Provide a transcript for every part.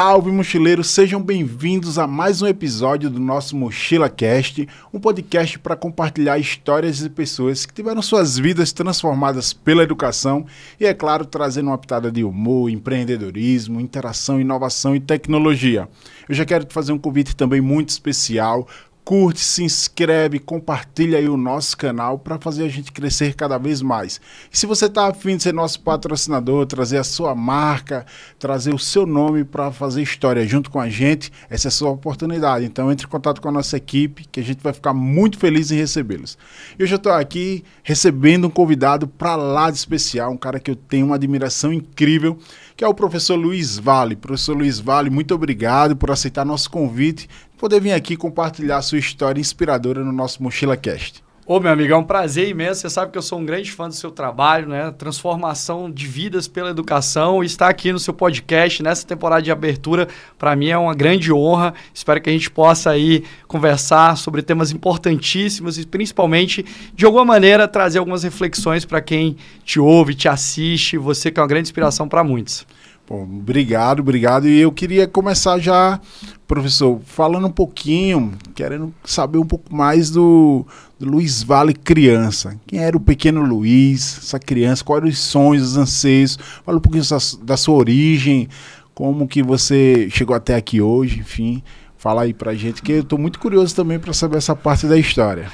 Salve mochileiros, sejam bem-vindos a mais um episódio do nosso Mochila Cast, um podcast para compartilhar histórias de pessoas que tiveram suas vidas transformadas pela educação e, é claro, trazendo uma pitada de humor, empreendedorismo, interação, inovação e tecnologia. Eu já quero te fazer um convite também muito especial curte, se inscreve, compartilha aí o nosso canal para fazer a gente crescer cada vez mais. E se você está afim de ser nosso patrocinador, trazer a sua marca, trazer o seu nome para fazer história junto com a gente, essa é a sua oportunidade. Então entre em contato com a nossa equipe, que a gente vai ficar muito feliz em recebê-los. Eu já estou aqui recebendo um convidado para lá de especial, um cara que eu tenho uma admiração incrível, que é o professor Luiz Vale. Professor Luiz Vale, muito obrigado por aceitar nosso convite poder vir aqui compartilhar sua história inspiradora no nosso Mochila Cast. Ô, meu amigo, é um prazer imenso. Você sabe que eu sou um grande fã do seu trabalho, né? Transformação de vidas pela educação. estar aqui no seu podcast nessa temporada de abertura, para mim é uma grande honra. Espero que a gente possa aí conversar sobre temas importantíssimos e principalmente, de alguma maneira, trazer algumas reflexões para quem te ouve, te assiste. Você que é uma grande inspiração para muitos. Bom, obrigado, obrigado. E eu queria começar já, professor, falando um pouquinho, querendo saber um pouco mais do, do Luiz Vale criança. Quem era o pequeno Luiz, essa criança, quais eram os sonhos, os anseios? Fala um pouquinho da, da sua origem, como que você chegou até aqui hoje, enfim. Fala aí pra gente, que eu tô muito curioso também para saber essa parte da história.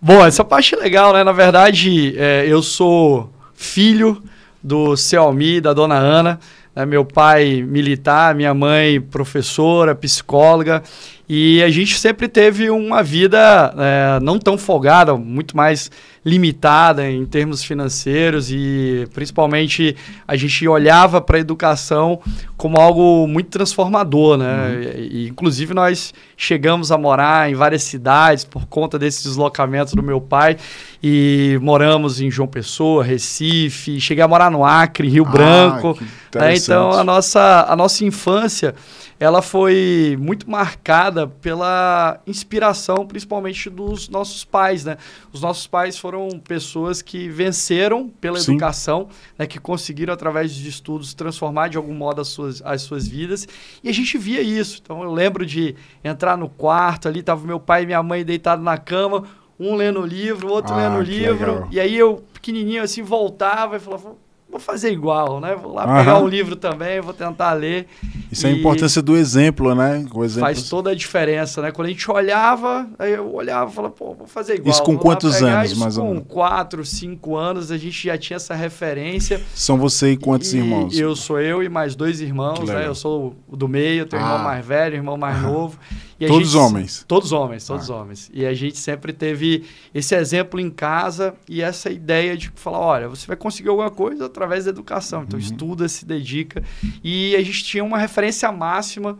Bom, essa parte é legal, né? Na verdade, é, eu sou filho do seu Almi, da dona Ana. Né, meu pai militar, minha mãe professora, psicóloga. E a gente sempre teve uma vida é, não tão folgada, muito mais limitada em termos financeiros e principalmente a gente olhava para a educação como algo muito transformador, né? Uhum. E, inclusive nós chegamos a morar em várias cidades por conta desse deslocamento do meu pai e moramos em João Pessoa, Recife, cheguei a morar no Acre, Rio ah, Branco. Né? Então a nossa a nossa infância ela foi muito marcada pela inspiração, principalmente dos nossos pais, né? Os nossos pais foram pessoas que venceram pela Sim. educação, né? Que conseguiram, através de estudos, transformar de algum modo as suas, as suas vidas. E a gente via isso. Então, eu lembro de entrar no quarto, ali tava meu pai e minha mãe deitados na cama, um lendo livro, outro ah, lendo livro. Legal. E aí eu, pequenininho, assim, voltava e falava vou fazer igual, né? Vou lá pegar Aham. um livro também, vou tentar ler. Isso e... é a importância do exemplo, né? O exemplo... Faz toda a diferença, né? Quando a gente olhava, aí eu olhava e falava, pô, vou fazer igual. Isso com quantos anos, isso mais ou menos? Com quatro, cinco anos, a gente já tinha essa referência. São você e quantos e irmãos? Eu sou eu e mais dois irmãos, né? Eu sou do meio, tenho ah. irmão mais velho, irmão mais novo todos gente, homens. Todos homens, todos ah. homens. E a gente sempre teve esse exemplo em casa e essa ideia de falar, olha, você vai conseguir alguma coisa através da educação. Então uhum. estuda, se dedica. E a gente tinha uma referência máxima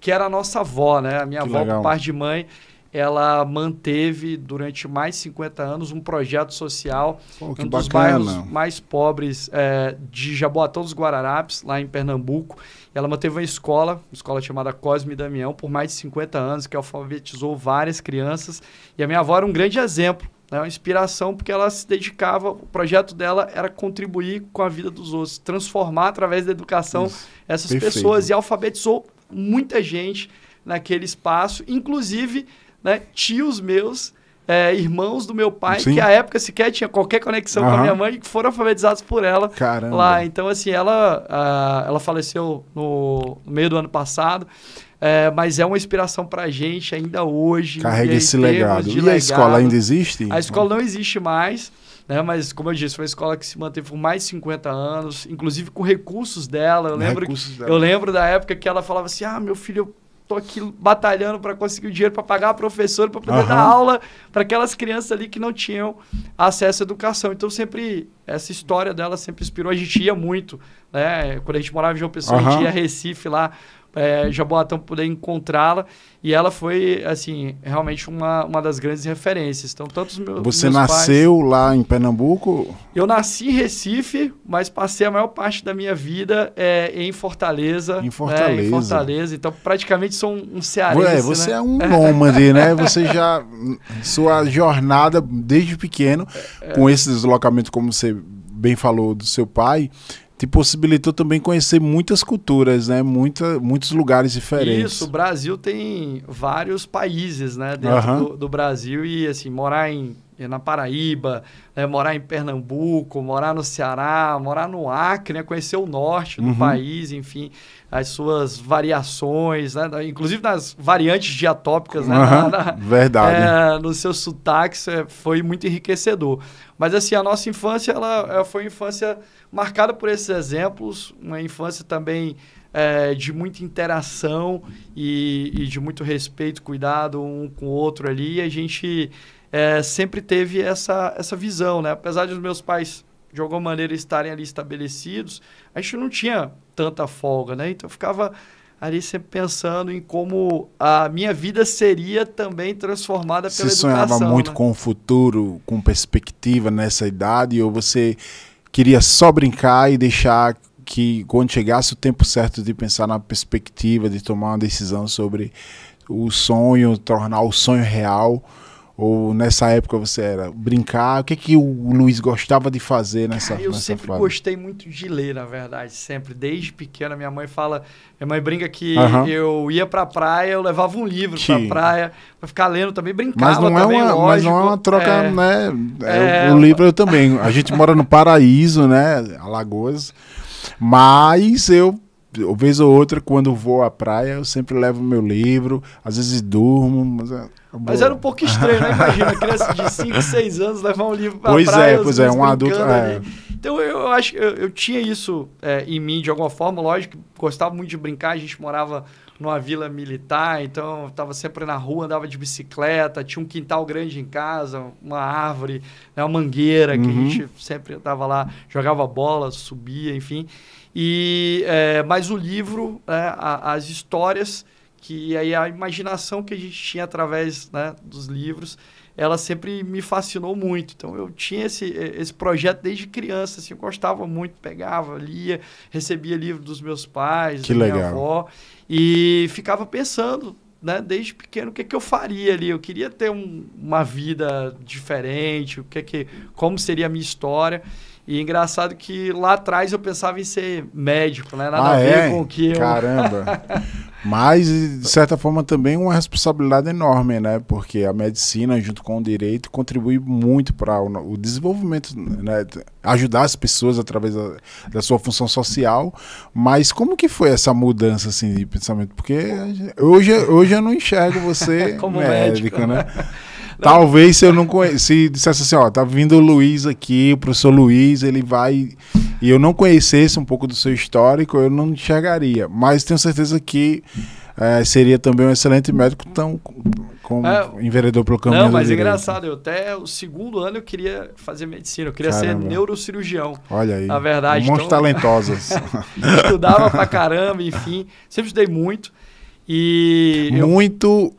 que era a nossa avó, né? A minha que avó, legal. por parte de mãe, ela manteve durante mais de 50 anos um projeto social Pô, um dos bairros mais pobres é, de Jaboatão dos Guararapes, lá em Pernambuco. Ela manteve uma escola, uma escola chamada Cosme e Damião, por mais de 50 anos, que alfabetizou várias crianças. E a minha avó era um grande exemplo, né? uma inspiração, porque ela se dedicava, o projeto dela era contribuir com a vida dos outros, transformar através da educação Isso. essas Perfeito. pessoas. E alfabetizou muita gente naquele espaço, inclusive né, tios meus é, irmãos do meu pai, Sim. que à época sequer tinha qualquer conexão uhum. com a minha mãe, que foram alfabetizados por ela Caramba. lá. Então, assim, ela, uh, ela faleceu no meio do ano passado. É, mas é uma inspiração pra gente ainda hoje. Carrega esse legado. E legado. a escola ainda existe? A escola não existe mais, né? Mas, como eu disse, foi uma escola que se manteve por mais de 50 anos, inclusive com recursos dela. Eu, né? lembro, recursos que, dela. eu lembro da época que ela falava assim: ah, meu filho, tô aqui batalhando para conseguir o dinheiro para pagar a professora, para poder uhum. dar aula para aquelas crianças ali que não tinham acesso à educação. Então, sempre, essa história dela sempre inspirou. A gente ia muito, né? Quando a gente morava em João Pessoa, uhum. a gente ia a Recife lá é, Jaboatão poder encontrá-la. E ela foi, assim, realmente uma, uma das grandes referências. Então, tantos meus. Você meus nasceu pais... lá em Pernambuco? Eu nasci em Recife, mas passei a maior parte da minha vida é, em Fortaleza. Em Fortaleza. Né? Em Fortaleza. Então, praticamente sou um, um cearense. Ué, né? você né? é um nômade, né? Você já. Sua jornada desde pequeno, é... é. com esse deslocamento, como você bem falou, do seu pai, te possibilitou também conhecer muitas culturas, né? Muita, muitos lugares diferentes. Isso, o Brasil tem vários países, né? Dentro uhum. do, do, Brasil e assim morar em na Paraíba, né, morar em Pernambuco, morar no Ceará, morar no Acre, né, conhecer o norte do uhum. país, enfim, as suas variações, né, inclusive nas variantes diatópicas, né, uhum. na, verdade, é, no seu sotaque, é, foi muito enriquecedor. Mas assim, a nossa infância ela, ela foi uma infância marcada por esses exemplos, uma infância também é, de muita interação e, e de muito respeito, cuidado um com o outro ali, e a gente é, sempre teve essa, essa visão, né? Apesar dos meus pais, de alguma maneira, estarem ali estabelecidos, a gente não tinha tanta folga, né? Então eu ficava ali sempre pensando em como a minha vida seria também transformada você pela educação. Você sonhava muito né? com o futuro, com perspectiva nessa idade, ou você queria só brincar e deixar que quando chegasse o tempo certo de pensar na perspectiva, de tomar uma decisão sobre o sonho, tornar o sonho real, ou nessa época você era brincar? O que, que o Luiz gostava de fazer nessa Cara, Eu nessa sempre fase? gostei muito de ler, na verdade, sempre. Desde pequena, minha mãe fala. Minha mãe brinca que uhum. eu ia para a praia, eu levava um livro que... a praia, para ficar lendo também, brincava mas não é uma, lógico. Mas não é uma troca, é... né? É, é... O livro eu também. A gente mora no paraíso, né? Alagoas. Mas eu uma vez ou outra, quando vou à praia, eu sempre levo meu livro, às vezes durmo, mas é Boa. Mas era um pouco estranho, né? Imagina, criança de 5, 6 anos levar um livro pra pois é, praia. Pois é, pois é, um adulto. É. Então eu acho eu, eu tinha isso é, em mim de alguma forma, lógico, gostava muito de brincar, a gente morava numa vila militar, então eu estava sempre na rua, andava de bicicleta, tinha um quintal grande em casa, uma árvore, né, uma mangueira uhum. que a uhum. gente sempre estava lá, jogava bola, subia, enfim. E, é, mas o livro, é, a, as histórias que aí a imaginação que a gente tinha através né, dos livros, ela sempre me fascinou muito. Então eu tinha esse, esse projeto desde criança, assim, eu gostava muito, pegava, lia, recebia livro dos meus pais, que da legal. minha avó e ficava pensando né, desde pequeno, o que, é que eu faria ali? Eu queria ter um, uma vida diferente, o que, é que como seria a minha história. E é engraçado que lá atrás eu pensava em ser médico, né? Nada ah, a ver é? com o que eu... Caramba! Mas, de certa forma, também uma responsabilidade enorme, né? Porque a medicina, junto com o direito, contribui muito para o, desenvolvimento, né? ajudar as pessoas através da, da, sua função social. Mas como que foi essa mudança assim, de pensamento? Porque hoje, hoje eu não enxergo você como médico, médico né? Talvez se eu não conhecesse, se dissesse assim, ó, tá vindo o Luiz aqui, o professor Luiz, ele vai e eu não conhecesse um pouco do seu histórico, eu não enxergaria. Mas tenho certeza que é, seria também um excelente médico, tão como é, enveredor pelo caminho. Não, mas é engraçado, eu até o segundo ano eu queria fazer medicina, eu queria caramba. ser neurocirurgião. Olha aí. Na verdade. Mãos então, talentosas. estudava pra caramba, enfim. Sempre estudei muito. E. Muito. Eu...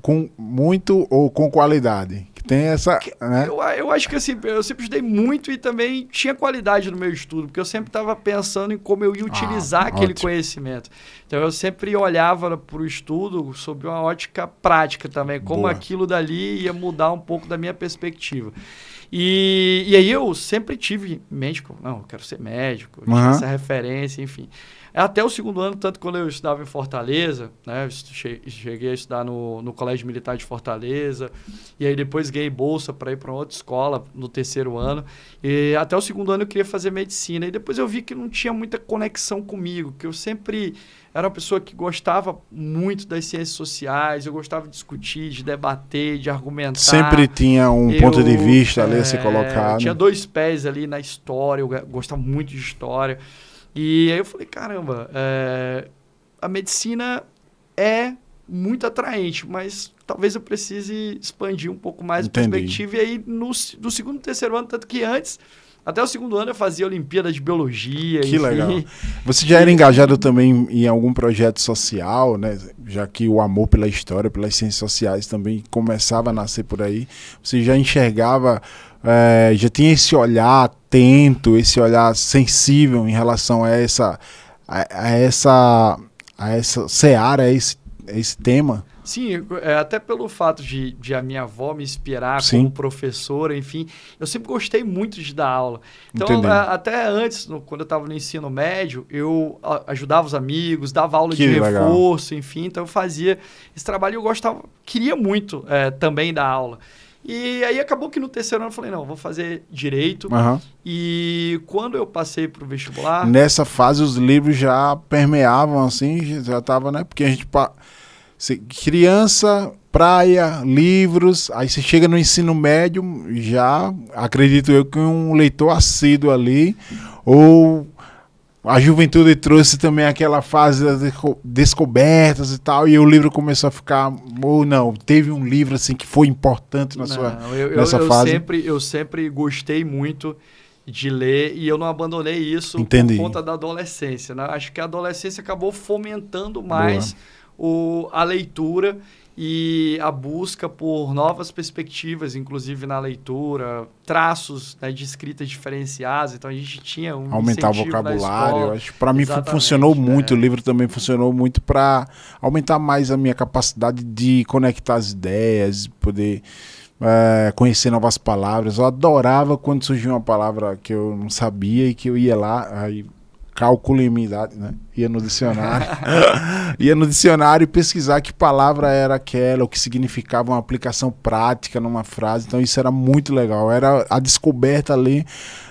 Com, muito ou com qualidade? tem essa. Né? Eu, eu acho que assim, eu sempre estudei muito e também tinha qualidade no meu estudo, porque eu sempre estava pensando em como eu ia ah, utilizar ah, aquele ótimo. conhecimento. Então eu sempre olhava para o estudo sob uma ótica prática também, como Boa. aquilo dali ia mudar um pouco da minha perspectiva. E, e aí eu sempre tive médico, não, eu quero ser médico, uhum. essa referência, enfim. É até o segundo ano, tanto quando eu estudava em Fortaleza, né? Cheguei a estudar no, no Colégio Militar de Fortaleza, e aí depois ganhei bolsa para ir para outra escola no terceiro ano. E até o segundo ano eu queria fazer medicina. E depois eu vi que não tinha muita conexão comigo, que eu sempre era uma pessoa que gostava muito das ciências sociais, eu gostava de discutir, de debater, de argumentar. Sempre tinha um eu, ponto de vista ali é, a ser colocado. Tinha dois pés ali na história, eu gostava muito de história. E aí eu falei, caramba, é, a medicina é muito atraente, mas talvez eu precise expandir um pouco mais Entendi. a perspectiva. E aí, no, do segundo e terceiro ano, tanto que antes, até o segundo ano eu fazia Olimpíada de Biologia. Que enfim. legal. Você já era engajado também em algum projeto social, né? Já que o amor pela história, pelas ciências sociais também começava a nascer por aí. Você já enxergava é, já tinha esse olhar atento, esse olhar sensível em relação a essa a, a essa a essa seara, a esse, a esse tema? Sim, é, até pelo fato de, de a minha avó me inspirar Sim. como professora, enfim, eu sempre gostei muito de dar aula. Então, a, até antes, no, quando eu estava no ensino médio, eu ajudava os amigos, dava aula que de legal. reforço, enfim, então eu fazia esse trabalho e eu gostava, queria muito é, também dar aula. E aí acabou que no terceiro ano eu falei, não, vou fazer direito. Uhum. E quando eu passei para o vestibular. Nessa fase os livros já permeavam, assim, já tava, né? Porque a gente. pa criança, praia, livros, aí você chega no ensino médio, já acredito eu que um leitor assíduo ali, ou a juventude trouxe também aquela fase das descobertas e tal, e o livro começou a ficar. Ou não, teve um livro assim que foi importante na não, sua, eu, nessa eu, eu fase? Sempre, eu sempre gostei muito de ler e eu não abandonei isso Entendi. por conta da adolescência. Né? Acho que a adolescência acabou fomentando mais o, a leitura e a busca por novas perspectivas, inclusive na leitura, traços né, de escritas diferenciadas. Então a gente tinha um aumentar o vocabulário. para mim funcionou é. muito. O livro também funcionou muito para aumentar mais a minha capacidade de conectar as ideias, poder é, conhecer novas palavras. Eu adorava quando surgia uma palavra que eu não sabia e que eu ia lá aí cálculo e idade, né? Ia no dicionário. ia no dicionário e pesquisar que palavra era aquela, o que significava uma aplicação prática numa frase. Então isso era muito legal. Era a descoberta ali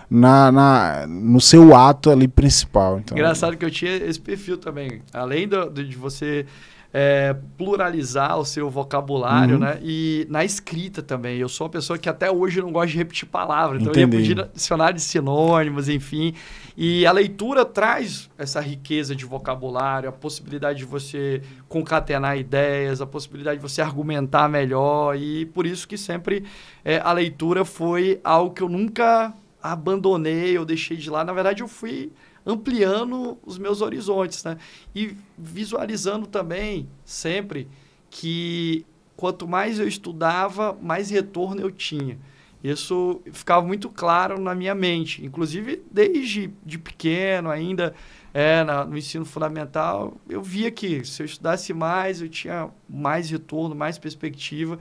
na, na no seu ato ali principal. Então, Engraçado que eu tinha esse perfil também. Além do de você é, pluralizar o seu vocabulário, uhum. né? E na escrita também. Eu sou uma pessoa que até hoje não gosta de repetir palavras. Então Entendi. eu ia pedir dicionário de sinônimos, enfim. E a leitura traz essa riqueza de vocabulário, a possibilidade de você concatenar ideias, a possibilidade de você argumentar melhor. E por isso que sempre é, a leitura foi algo que eu nunca abandonei, eu deixei de lá. Na verdade, eu fui ampliando os meus horizontes, né? E visualizando também sempre que quanto mais eu estudava, mais retorno eu tinha. Isso ficava muito claro na minha mente, inclusive desde de pequeno ainda é, na, no ensino fundamental, eu via que se eu estudasse mais, eu tinha mais retorno, mais perspectiva.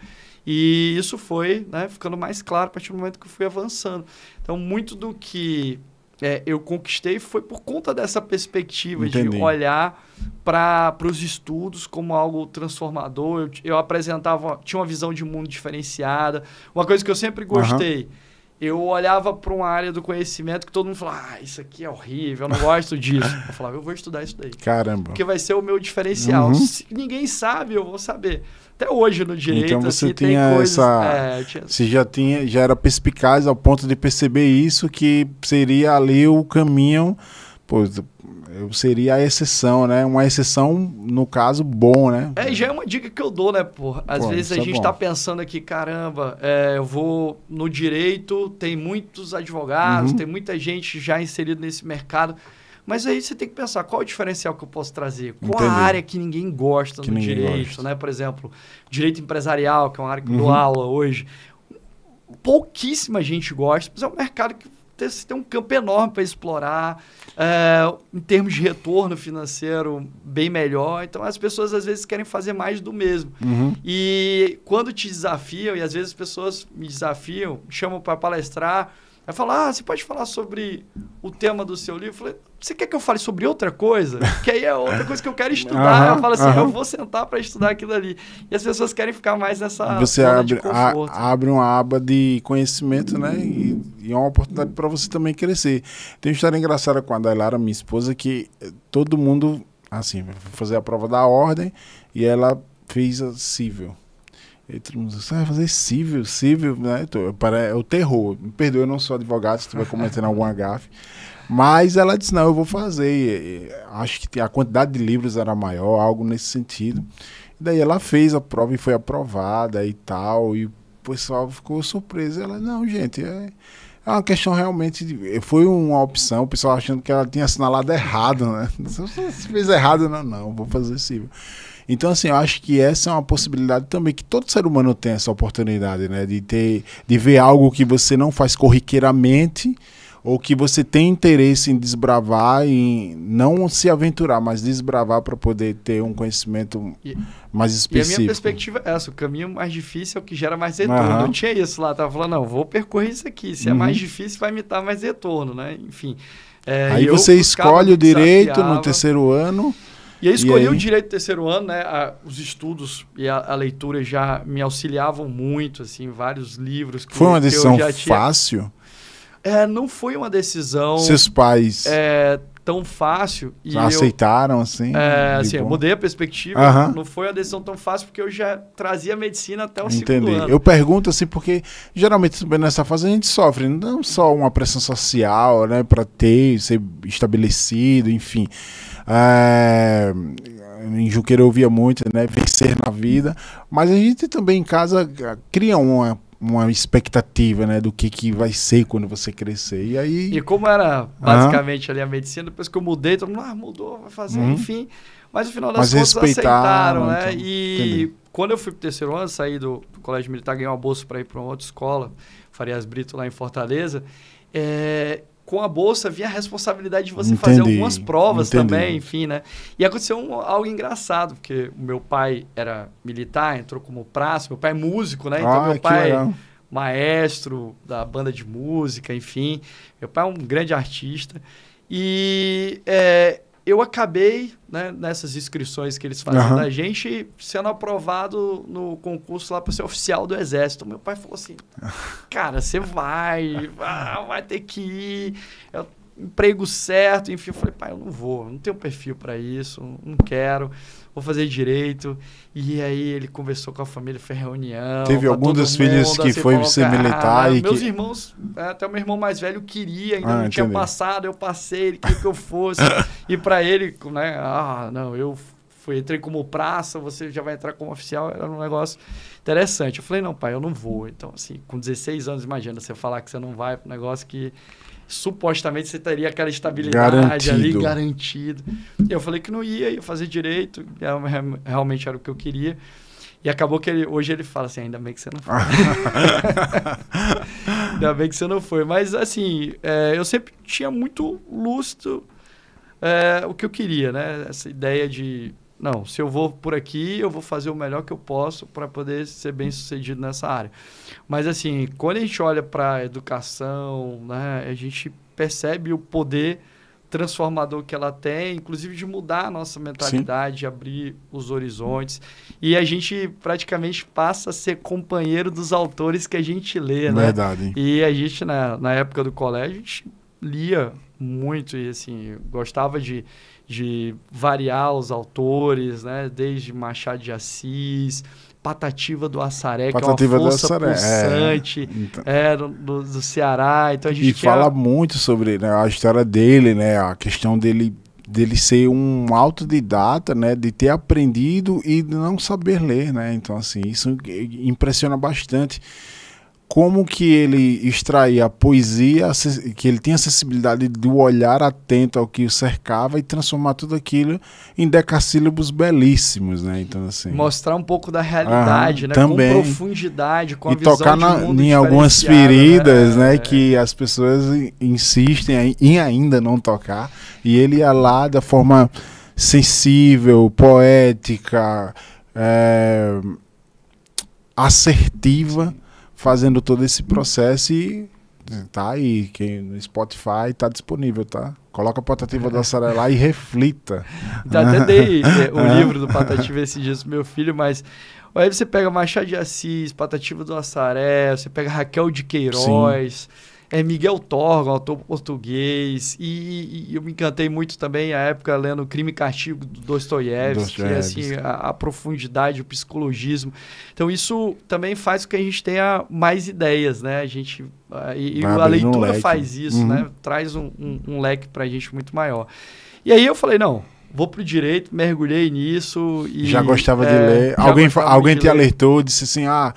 E isso foi né, ficando mais claro a partir do momento que eu fui avançando. Então, muito do que é, eu conquistei foi por conta dessa perspectiva Entendi. de olhar para os estudos como algo transformador. Eu, eu, apresentava, tinha uma visão de mundo diferenciada. Uma coisa que eu sempre gostei. Uhum eu olhava para uma área do conhecimento que todo mundo falava, ah, isso aqui é horrível, eu não gosto disso. Eu falava, eu vou estudar isso daí. Caramba. Porque vai ser o meu diferencial. Uhum. Se ninguém sabe, eu vou saber até hoje no direito. Então você assim, tinha essa. É, tinha... Você já tinha, já era perspicaz ao ponto de perceber isso, que seria ali o caminho. Pô, seria a exceção, né? Uma exceção, no caso, bom, né? É, já é uma dica que eu dou, né, pô? Às pô, vezes a é gente é tá pensando aqui, caramba, é, eu vou no direito, tem muitos advogados, uhum. tem muita gente já inserida nesse mercado. Mas aí você tem que pensar qual é o diferencial que eu posso trazer, qual Entendi. a área que ninguém gosta que no ninguém direito, gosta. né? Por exemplo, direito empresarial, que é uma área que eu dou uhum. aula hoje. Pouquíssima gente gosta, mas é um mercado que tem um campo enorme para explorar, é, em termos de retorno financeiro bem melhor. Então, as pessoas às vezes querem fazer mais do mesmo. Uhum. E quando te desafiam, e às vezes as pessoas me desafiam, chamam para palestrar, Aí fala, ah, você pode falar sobre o tema do seu livro? Eu falei, você quer que eu fale sobre outra coisa? Que aí é outra coisa que eu quero estudar. Uhum, eu falo assim, uhum. eu vou sentar para estudar aquilo ali. E as pessoas querem ficar mais nessa. Você abre, a, abre uma aba de conhecimento, né? E, e é uma oportunidade para você também crescer. Tem uma história engraçada com a Dailara, minha esposa, que eh, todo mundo, assim, fazer a prova da ordem e ela fez a civil. E todo mundo vai ah, fazer civil, civil, né? Para, é o terror. Me perdoe, eu não sou advogado, se estiver cometendo alguma gafe. Mas ela disse, não, eu vou fazer. E, acho que a quantidade de livros era maior, algo nesse sentido. E daí ela fez a prova e foi aprovada e tal. E o pessoal ficou surpreso. Ela, não, gente, é... É uma questão realmente. De, foi uma opção, o pessoal achando que ela tinha assinalado errado, né? se fez errado, não, não, vou fazer civil. Então, assim, eu acho que essa é uma possibilidade também que todo ser humano tem essa oportunidade, né? De ter, de ver algo que você não faz corriqueiramente ou que você tem interesse em desbravar e não se aventurar, mas desbravar para poder ter um conhecimento e, mais específico. E a minha perspectiva é essa, o caminho mais difícil é o que gera mais retorno. Uhum. Eu tinha isso lá, tava falando, não, vou percorrer isso aqui, se uhum. é mais uhum. difícil vai me dar mais retorno, né? Enfim. É, Aí você escolhe o direito desafiava. no terceiro ano e aí escolhi e aí? o direito do terceiro ano, né? A, os estudos e a, a, leitura já me auxiliavam muito, assim, vários livros. Que, Foi uma decisão tinha... fácil? É, não foi uma decisão. Seus pais. É, tão fácil. E eu, aceitaram, assim? É, assim, bom. eu mudei a perspectiva. Não foi uma decisão tão fácil, porque eu já trazia medicina até o Entendi. segundo ano. Eu pergunto, assim, porque geralmente nessa fase a gente sofre, não só uma pressão social, né, para ter, ser estabelecido, enfim. É, em Juqueiro eu ouvia muito, né? Vencer na vida. Mas a gente também em casa cria uma, uma expectativa, né? Do que, que vai ser quando você crescer. E aí. E como era basicamente ah. ali a medicina, depois que eu mudei, todo mundo ah, mudou, vai fazer, hum. enfim. Mas no final das Mas contas aceitaram, né? Então, e entendi. quando eu fui pro terceiro ano, saí do, do colégio militar, ganhei uma bolsa para ir para uma outra escola, Farias Brito lá em Fortaleza. É, com a bolsa vinha a responsabilidade de você Entendi. fazer algumas provas Entendi. também, enfim, né? E aconteceu um, algo engraçado, porque o meu pai era militar, entrou como praça, meu pai é músico, né? Então ah, meu pai é maestro da banda de música, enfim. Meu pai é um grande artista. E é, eu acabei, né, nessas inscrições que eles fazem uhum. da gente, sendo aprovado no concurso lá para ser oficial do Exército. Meu pai falou assim: cara, você vai, vai ter que ir. Eu, é emprego certo, enfim. Eu falei, pai, eu não vou, não tenho perfil para isso, não quero vou fazer direito. E aí ele conversou com a família, fez reunião. Teve tá algum dos mundo, filhos que assim, foi falou, ser ah, militar e Meus que... irmãos, é, até o meu irmão mais velho queria, ainda ah, não entendi. tinha passado, eu passei, ele queria que eu fosse. e para ele, né, ah, não, eu fui, entrei como praça, você já vai entrar como oficial, era um negócio interessante. Eu falei, não, pai, eu não vou. Então, assim, com 16 anos, imagina você falar que você não vai para um negócio que supostamente você teria aquela estabilidade garantido. ali garantido. eu falei que não ia, ia fazer direito, é, é, realmente era o que eu queria. E acabou que ele, hoje ele fala assim, ainda bem que você não foi. ainda bem que você não foi. Mas assim, é, eu sempre tinha muito lustro é, o que eu queria, né? Essa ideia de não, se eu vou por aqui, eu vou fazer o melhor que eu posso para poder ser bem sucedido nessa área. Mas, assim, quando a gente olha para a educação, né, a gente percebe o poder transformador que ela tem, inclusive de mudar a nossa mentalidade, Sim. de abrir os horizontes. E a gente praticamente passa a ser companheiro dos autores que a gente lê, né? Verdade. E a gente, na, na época do colégio, a gente lia muito e, assim, gostava de de variar os autores, né? Desde Machado de Assis, Patativa do Assaré, Patativa que é uma força do é. pulsante é, então... é do, do, Ceará. Então a gente e fala muito sobre né, a história dele, né? A questão dele dele ser um autodidata, né, de ter aprendido e não saber ler, né? Então assim, isso impressiona bastante como que ele extraía a poesia, que ele tinha a sensibilidade do olhar atento ao que o cercava e transformar tudo aquilo em decassílabos belíssimos, né? Então assim, mostrar um pouco da realidade, ah, né? Também. Com profundidade, com e a visão tocar na, em algumas né? feridas, né? né? É. Que as pessoas insistem em ainda não tocar e ele ia lá da forma sensível, poética, é, assertiva fazendo todo esse processo e tá aí, quem no Spotify tá disponível, tá? Coloca a Patativa da Sara lá e reflita. Então, até dei é, o livro do Patativa esse dia meu filho, mas aí você pega Machado de Assis, Patativa do Assaré, você pega Raquel de Queiroz. Sim é Miguel Torga, autor português. E, e, eu me encantei muito também, à época, lendo Crime e Castigo do Dostoiévski, assim, a, a, profundidade, o psicologismo. Então, isso também faz com que a gente tenha mais ideias, né? A gente... Ah, e, a leitura um faz isso, uhum. né? Traz um, um, um leque para a gente muito maior. E aí eu falei, não, vou pro direito, mergulhei nisso e já gostava é, de ler. Alguém alguém te ler. alertou, disse assim: "Ah,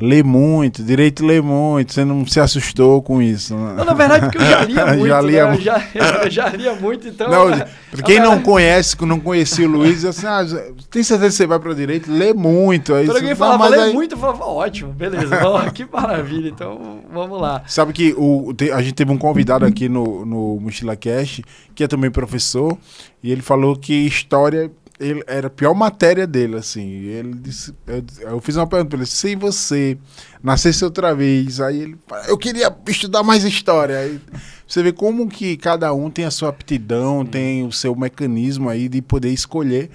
Lê muito, direito lê muito, você não se assustou com isso. Né? Não, na verdade, porque eu já lia né? muito. já, lia né? muito. Eu já, já lia muito, então. Não, era, né? quem não conhece, não conhecia o Luiz, assim, ah, tem certeza que você vai para direito? Lê muito. Aí Quando alguém falava, lê aí... muito, eu falava, ótimo, beleza, ó, que maravilha, então vamos lá. Sabe que o, a gente teve um convidado aqui no, no Mochila Cash, que é também professor, e ele falou que história ele, era a pior matéria dele, assim. Ele disse, eu, eu fiz uma pergunta para ele, se você nascesse outra vez, aí ele, eu queria estudar mais história. Aí você vê como que cada um tem a sua aptidão, tem o seu mecanismo aí de poder escolher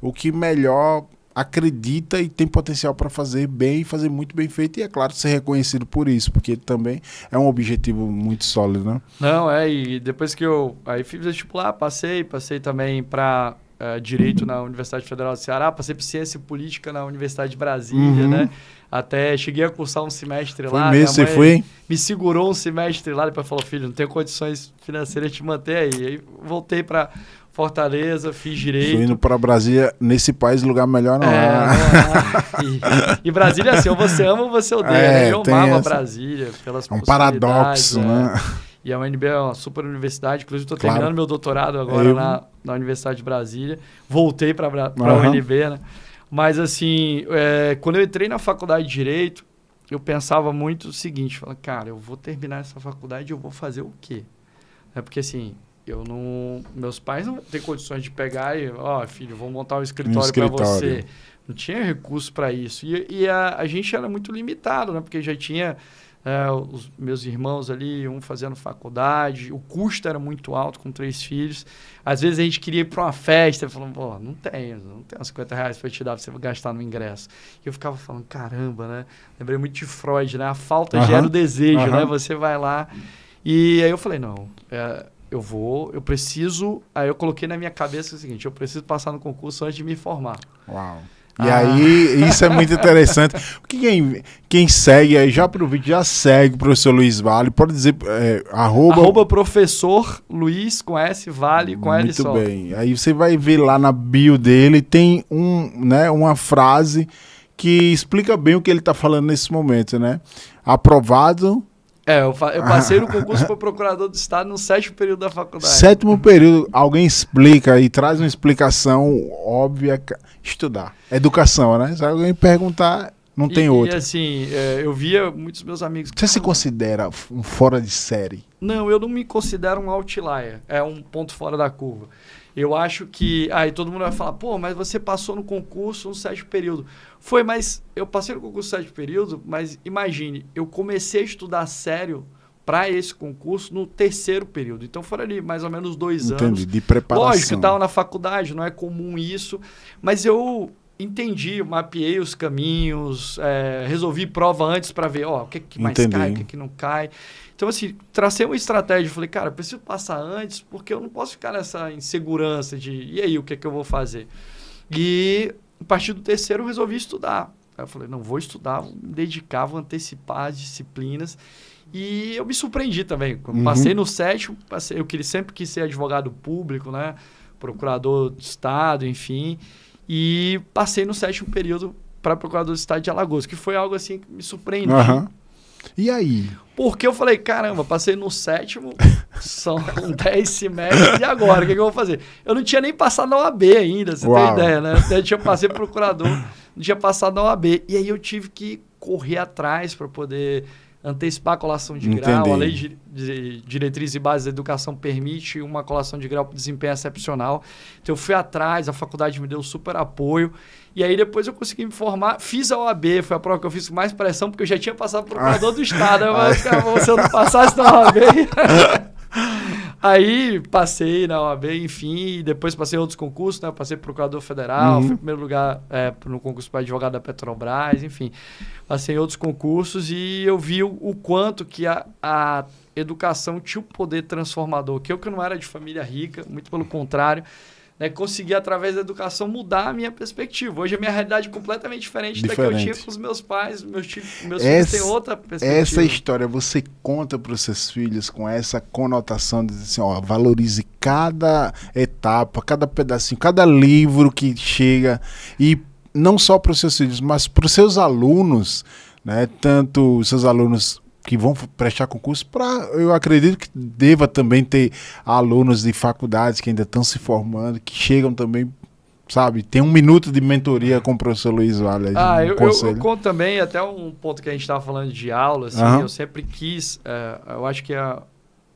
o que melhor acredita e tem potencial para fazer bem, fazer muito bem feito e é claro ser reconhecido por isso, porque também é um objetivo muito sólido, né? Não, é, e depois que eu aí fiz vestibular, passei, passei também para uh, Direito na Universidade Federal do Ceará, passei por Ciência Política na Universidade de Brasília, uhum. né? Até cheguei a cursar um semestre foi lá. mês você foi, Me segurou um semestre lá, depois falou, filho, não tenho condições financeiras de te manter aí. Aí voltei para Fortaleza, fiz direito. Fui indo para Brasília, nesse país, lugar melhor não é. Né? é, é. E, e, Brasília, assim, ou você ama ou você odeia. É, né? Eu amava essa... Brasília. Pelas é um paradoxo, né? É. E a UNB é uma super universidade. Inclusive, estou claro. terminando meu doutorado agora é, Eu... na, na Universidade de Brasília. Voltei para a uhum. UNB, né? Mas, assim, é, quando eu entrei na faculdade de Direito, eu pensava muito o seguinte, falando, cara, eu vou terminar essa faculdade, eu vou fazer o quê? É porque, assim, eu não... Meus pais não têm condições de pegar e, ó, oh, filho, vou montar um escritório, um escritório. para você. Não tinha recurso para isso. E, e a, a gente era muito limitado, né? Porque já tinha é, os meus irmãos ali, um fazendo faculdade, o custo era muito alto com três filhos. Às vezes a gente queria ir para uma festa e falando, pô, não tem, não tem 50 reais para te dar você você gastar no ingresso. E eu ficava falando, caramba, né? Lembrei muito de Freud, né? A falta uhum. gera o desejo, uhum. né? Você vai lá. E aí eu falei, não, é, eu vou, eu preciso. Aí eu coloquei na minha cabeça o seguinte: eu preciso passar no concurso antes de me formar. Uau. E ah. aí, isso é muito interessante. Porque quem, quem segue, já aproveita, já segue o professor Luiz Vale. Pode dizer, é, arroba... arroba professor Luiz com S, Vale com L Muito bem. Aí você vai ver lá na bio dele, tem um, né, uma frase que explica bem o que ele está falando nesse momento, né? Aprovado é, eu, eu passei no concurso para procurador do Estado no sétimo período da faculdade. Sétimo período, alguém explica e traz uma explicação óbvia. Estudar. Educação, né? Se alguém perguntar, não tem e, E assim, é, eu via muitos meus amigos. Você se considera um fora de série? Não, eu não me considero um outlier. É um ponto fora da curva. Eu acho que. Aí todo mundo vai falar, pô, mas você passou no concurso no sétimo período. Foi, mas eu passei no concurso no sétimo período, mas imagine, eu comecei a estudar sério para esse concurso no terceiro período. Então foram ali mais ou menos dois Entendi, anos. de preparação. Lógico, estava na faculdade, não é comum isso. Mas eu entendi, mapeei os caminhos, é, resolvi prova antes para ver ó, o que, que mais entendi. cai, o que, que não cai. Então, assim, tracei uma estratégia. Falei, cara, preciso passar antes, porque eu não posso ficar nessa insegurança de e aí, o que, que eu vou fazer? E a partir do terceiro, eu resolvi estudar. Aí eu falei, não, vou estudar, vou me dedicar, vou antecipar as disciplinas. E eu me surpreendi também. Uhum. Passei no sétimo, passei, eu sempre quis ser advogado público, né? Procurador do Estado, enfim. E passei no sétimo período para procurador do estado de Alagoas, que foi algo assim que me surpreendeu. Uhum. E aí? Porque eu falei, caramba, passei no sétimo, são 10 semestres, e agora? O que, que, eu vou fazer? Eu não tinha nem passado na OAB ainda, você Uau. tem ideia, né? Eu tinha passado procurador, não tinha passado na OAB. E aí eu tive que correr atrás para poder antecipar a colação de Entendi. grau. A lei de, de diretriz e bases da educação permite uma colação de grau para desempenho excepcional. Então eu fui atrás, a faculdade me deu super apoio. E aí depois eu consegui me formar, fiz a OAB, foi a prova que eu fiz com mais pressão, porque eu já tinha passado para ah. o procurador ah. do Estado. Mas, ah. cara, se eu não passasse na OAB... Aí passei na OAB, enfim, depois passei outros concursos, né? para passei procurador federal, uhum. fui em primeiro lugar é, no concurso para advogado da Petrobras, enfim. Passei outros concursos e eu vi o, o quanto que a, a educação tinha o poder transformador. Que eu que não era de família rica, muito pelo contrário né, consegui, através da educação, mudar a minha perspectiva. Hoje a minha realidade é completamente diferente, diferente. da que eu tinha com os meus pais. Meus, os meus essa, filhos têm outra perspectiva. Essa história você conta para os seus filhos com essa conotação de assim, ó, valorize cada etapa, cada pedacinho, cada livro que chega. E não só para os seus filhos, mas para os seus alunos. Né? Tanto os seus alunos que vão prestar concurso para, eu acredito que deva também ter alunos de faculdades que ainda estão se formando, que chegam também, sabe, tem um minuto de mentoria com o professor Luiz Vale. Ah, um eu, eu, eu, conto também até um ponto que a gente estava falando de aula, assim, uhum. eu sempre quis, é, eu acho que a,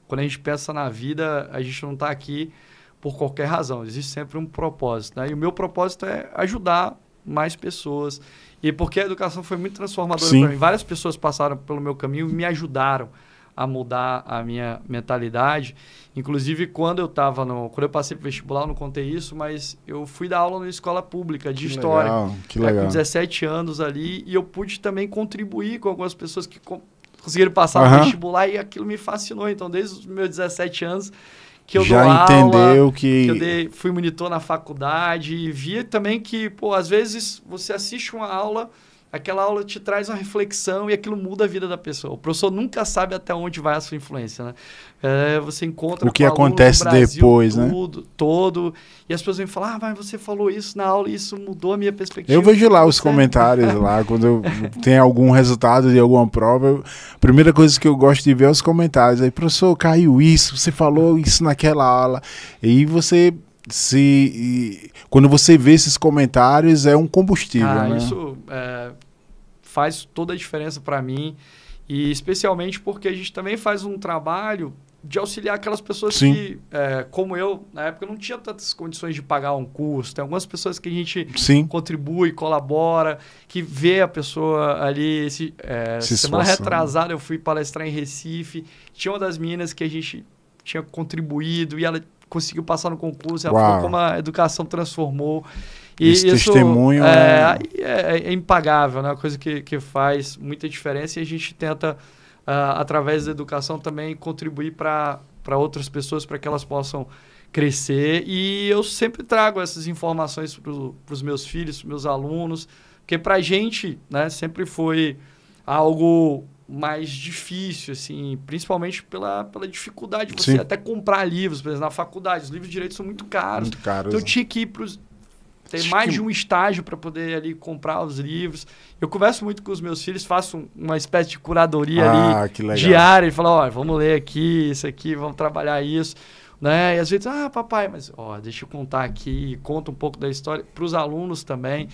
quando a gente pensa na vida, a gente não está aqui por qualquer razão, existe sempre um propósito, né? E o meu propósito é ajudar mais pessoas e porque a educação foi muito transformadora para mim. Várias pessoas passaram pelo meu caminho e me ajudaram a mudar a minha mentalidade. Inclusive, quando eu estava no. Quando eu passei para vestibular, eu não contei isso, mas eu fui dar aula na escola pública de que história. Legal, que é, legal. Com 17 anos ali, e eu pude também contribuir com algumas pessoas que conseguiram passar uhum. no vestibular e aquilo me fascinou. Então, desde os meus 17 anos, que eu já dou entendeu aula, que, que eu dei, fui monitor na faculdade e via também que, pô, às vezes você assiste uma aula aquela aula te traz uma reflexão e aquilo muda a vida da pessoa. O professor nunca sabe até onde vai a sua influência, né? É, você encontra o que acontece depois, né? tudo, né? Todo e as pessoas vêm falar, ah, mas você falou isso na aula e isso mudou a minha perspectiva. Eu vejo lá os comentários lá quando tem algum resultado de alguma prova. Eu, a primeira coisa que eu gosto de ver é os comentários. Aí professor caiu isso, você falou isso naquela aula e você se e, quando você vê esses comentários é um combustível. Ah, né? isso é, faz toda a diferença para mim. E especialmente porque a gente também faz um trabalho de auxiliar aquelas pessoas Sim. que, é, como eu, na época não tinha tantas condições de pagar um curso. Tem algumas pessoas que a gente Sim. contribui, colabora, que vê a pessoa ali. Esse, é, Se semana esforça, né? retrasada eu fui palestrar em Recife. Tinha uma das meninas que a gente tinha contribuído e ela conseguiu passar no concurso. Ela Uau. ficou como a educação transformou. E Esse isso, testemunho é, é, é... é, impagável, né? Uma coisa que, que faz muita diferença e a gente tenta, uh, através da educação, também contribuir para outras pessoas, para que elas possam crescer. E eu sempre trago essas informações para os meus filhos, os meus alunos, porque para a gente né, sempre foi algo mais difícil, assim, principalmente pela, pela dificuldade de você Sim. até comprar livros. Por exemplo, na faculdade, os livros de direito são muito caros. Muito caros. Então, eu né? tinha que ir para os tem mais de um estágio para poder ali comprar os livros. Eu converso muito com os meus filhos, faço uma espécie de curadoria ah, ali diária, e falo, ó, vamos ler aqui, isso aqui, vamos trabalhar isso, né? E às vezes, ah, papai, mas ó, deixa eu contar aqui, conta um pouco da história para os alunos também.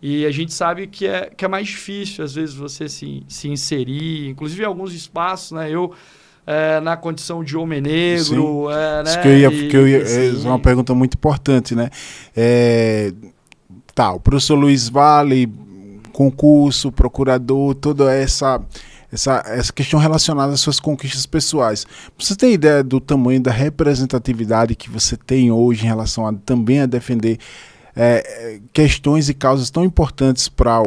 E a gente sabe que é que é mais difícil às vezes você se, se inserir, inclusive em alguns espaços, né? Eu é, na condição de homem negro. É, né? Isso que eu ia. E, que eu ia é, é uma pergunta muito importante, né? É, tá, o professor Luiz Vale, concurso, procurador, toda essa. Essa, essa questão relacionada às suas conquistas pessoais. Você tem ideia do tamanho da representatividade que você tem hoje em relação a também a defender é, é questões e causas tão importantes para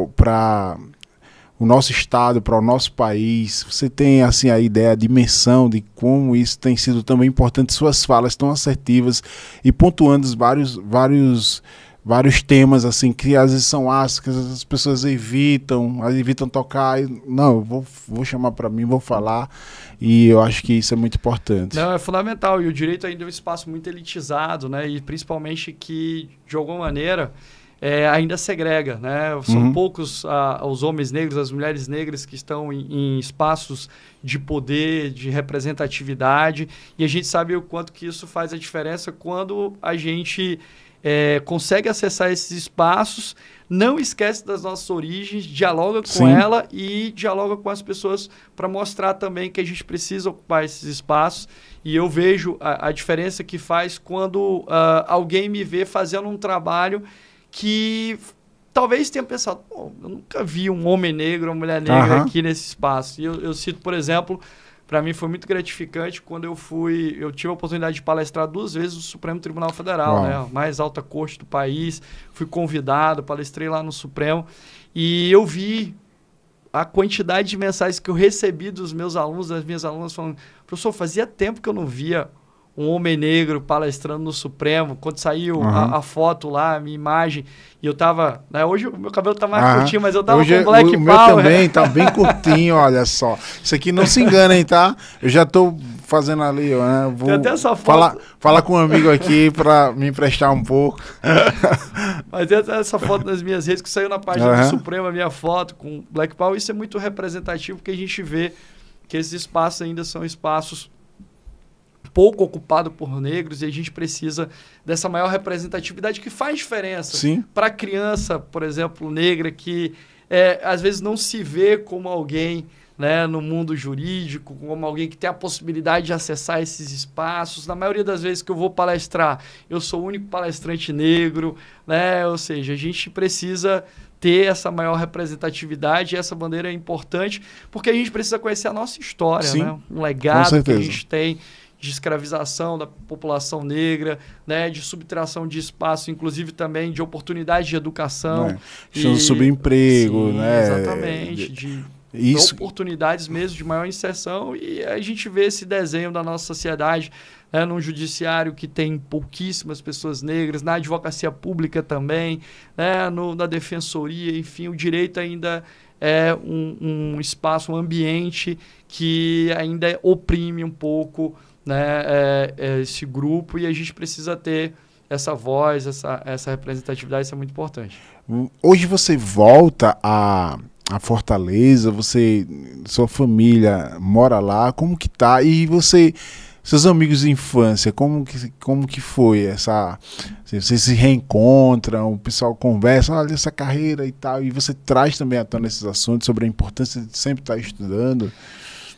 o nosso estado, para o nosso país. Você tem assim a ideia, a dimensão de como isso tem sido também importante, suas falas tão assertivas e pontuando vários vários vários temas assim que às vezes são ácidos, as pessoas evitam, evitam tocar. Não, vou, vou chamar para mim, vou falar e eu acho que isso é muito importante. Não, é fundamental e o direito ainda é um espaço muito elitizado, né? E principalmente que de alguma maneira é, ainda segrega, né? São uhum. poucos a, ah, os homens negros, as mulheres negras que estão em, em, espaços de poder, de representatividade, e a gente sabe o quanto que isso faz a diferença quando a gente é, consegue acessar esses espaços, não esquece das nossas origens, dialoga com Sim. ela e dialoga com as pessoas para mostrar também que a gente precisa ocupar esses espaços. E eu vejo a, a diferença que faz quando uh, alguém me vê fazendo um trabalho que talvez tenha pensado, Pô, eu nunca vi um homem negro, uma mulher negra uhum. aqui nesse espaço. E eu, eu cito, por exemplo, para mim foi muito gratificante quando eu fui, eu tive a oportunidade de palestrar duas vezes no Supremo Tribunal Federal, Uau. né, a mais alta corte do país. Fui convidado, palestrei lá no Supremo e eu vi a quantidade de mensagens que eu recebi dos meus alunos, das minhas alunas falando, professor, fazia tempo que eu não via um homem negro palestrando no Supremo. Quando saiu uhum. a, a, foto lá, a minha imagem, e eu tava. Né, hoje o meu cabelo tá mais uhum. curtinho, mas eu tava hoje com Black o, o Power. meu né? também tá bem curtinho, olha só. Isso aqui não se engana, hein, tá? Eu já tô fazendo ali, né? Vou Tem até essa foto. Falar, falar com um amigo aqui para me emprestar um pouco. mas essa, essa foto nas minhas redes, que saiu na página uhum. do Supremo, a minha foto com Black Power, isso é muito representativo, porque a gente vê que esses espaços ainda são espaços pouco ocupado por negros e a gente precisa dessa maior representatividade que faz diferença para a criança, por exemplo, negra que é, às vezes não se vê como alguém né, no mundo jurídico, como alguém que tem a possibilidade de acessar esses espaços. Na maioria das vezes que eu vou palestrar, eu sou o único palestrante negro, né? Ou seja, a gente precisa ter essa maior representatividade, essa bandeira é importante, porque a gente precisa conhecer a nossa história, Sim, né? Um legado que a gente tem de escravização da população negra, né, de subtração de espaço, inclusive também de oportunidade de educação. É. De subemprego, Sim, né? Exatamente, de, Isso... oportunidades mesmo de maior inserção. E a gente vê esse desenho da nossa sociedade né, num judiciário que tem pouquíssimas pessoas negras, na advocacia pública também, né, no, na defensoria, enfim, o direito ainda é um, um espaço, um ambiente que ainda oprime um pouco né, é, é esse grupo e a gente precisa ter essa voz, essa, essa representatividade, isso é muito importante. Hum, hoje você volta a, a Fortaleza, você, sua família mora lá, como que tá? E você, seus amigos de infância, como que, como que foi essa... Assim, vocês se reencontram, o pessoal conversa, olha essa carreira e tal, e você traz também à tona esses assuntos sobre a importância de sempre estar estudando.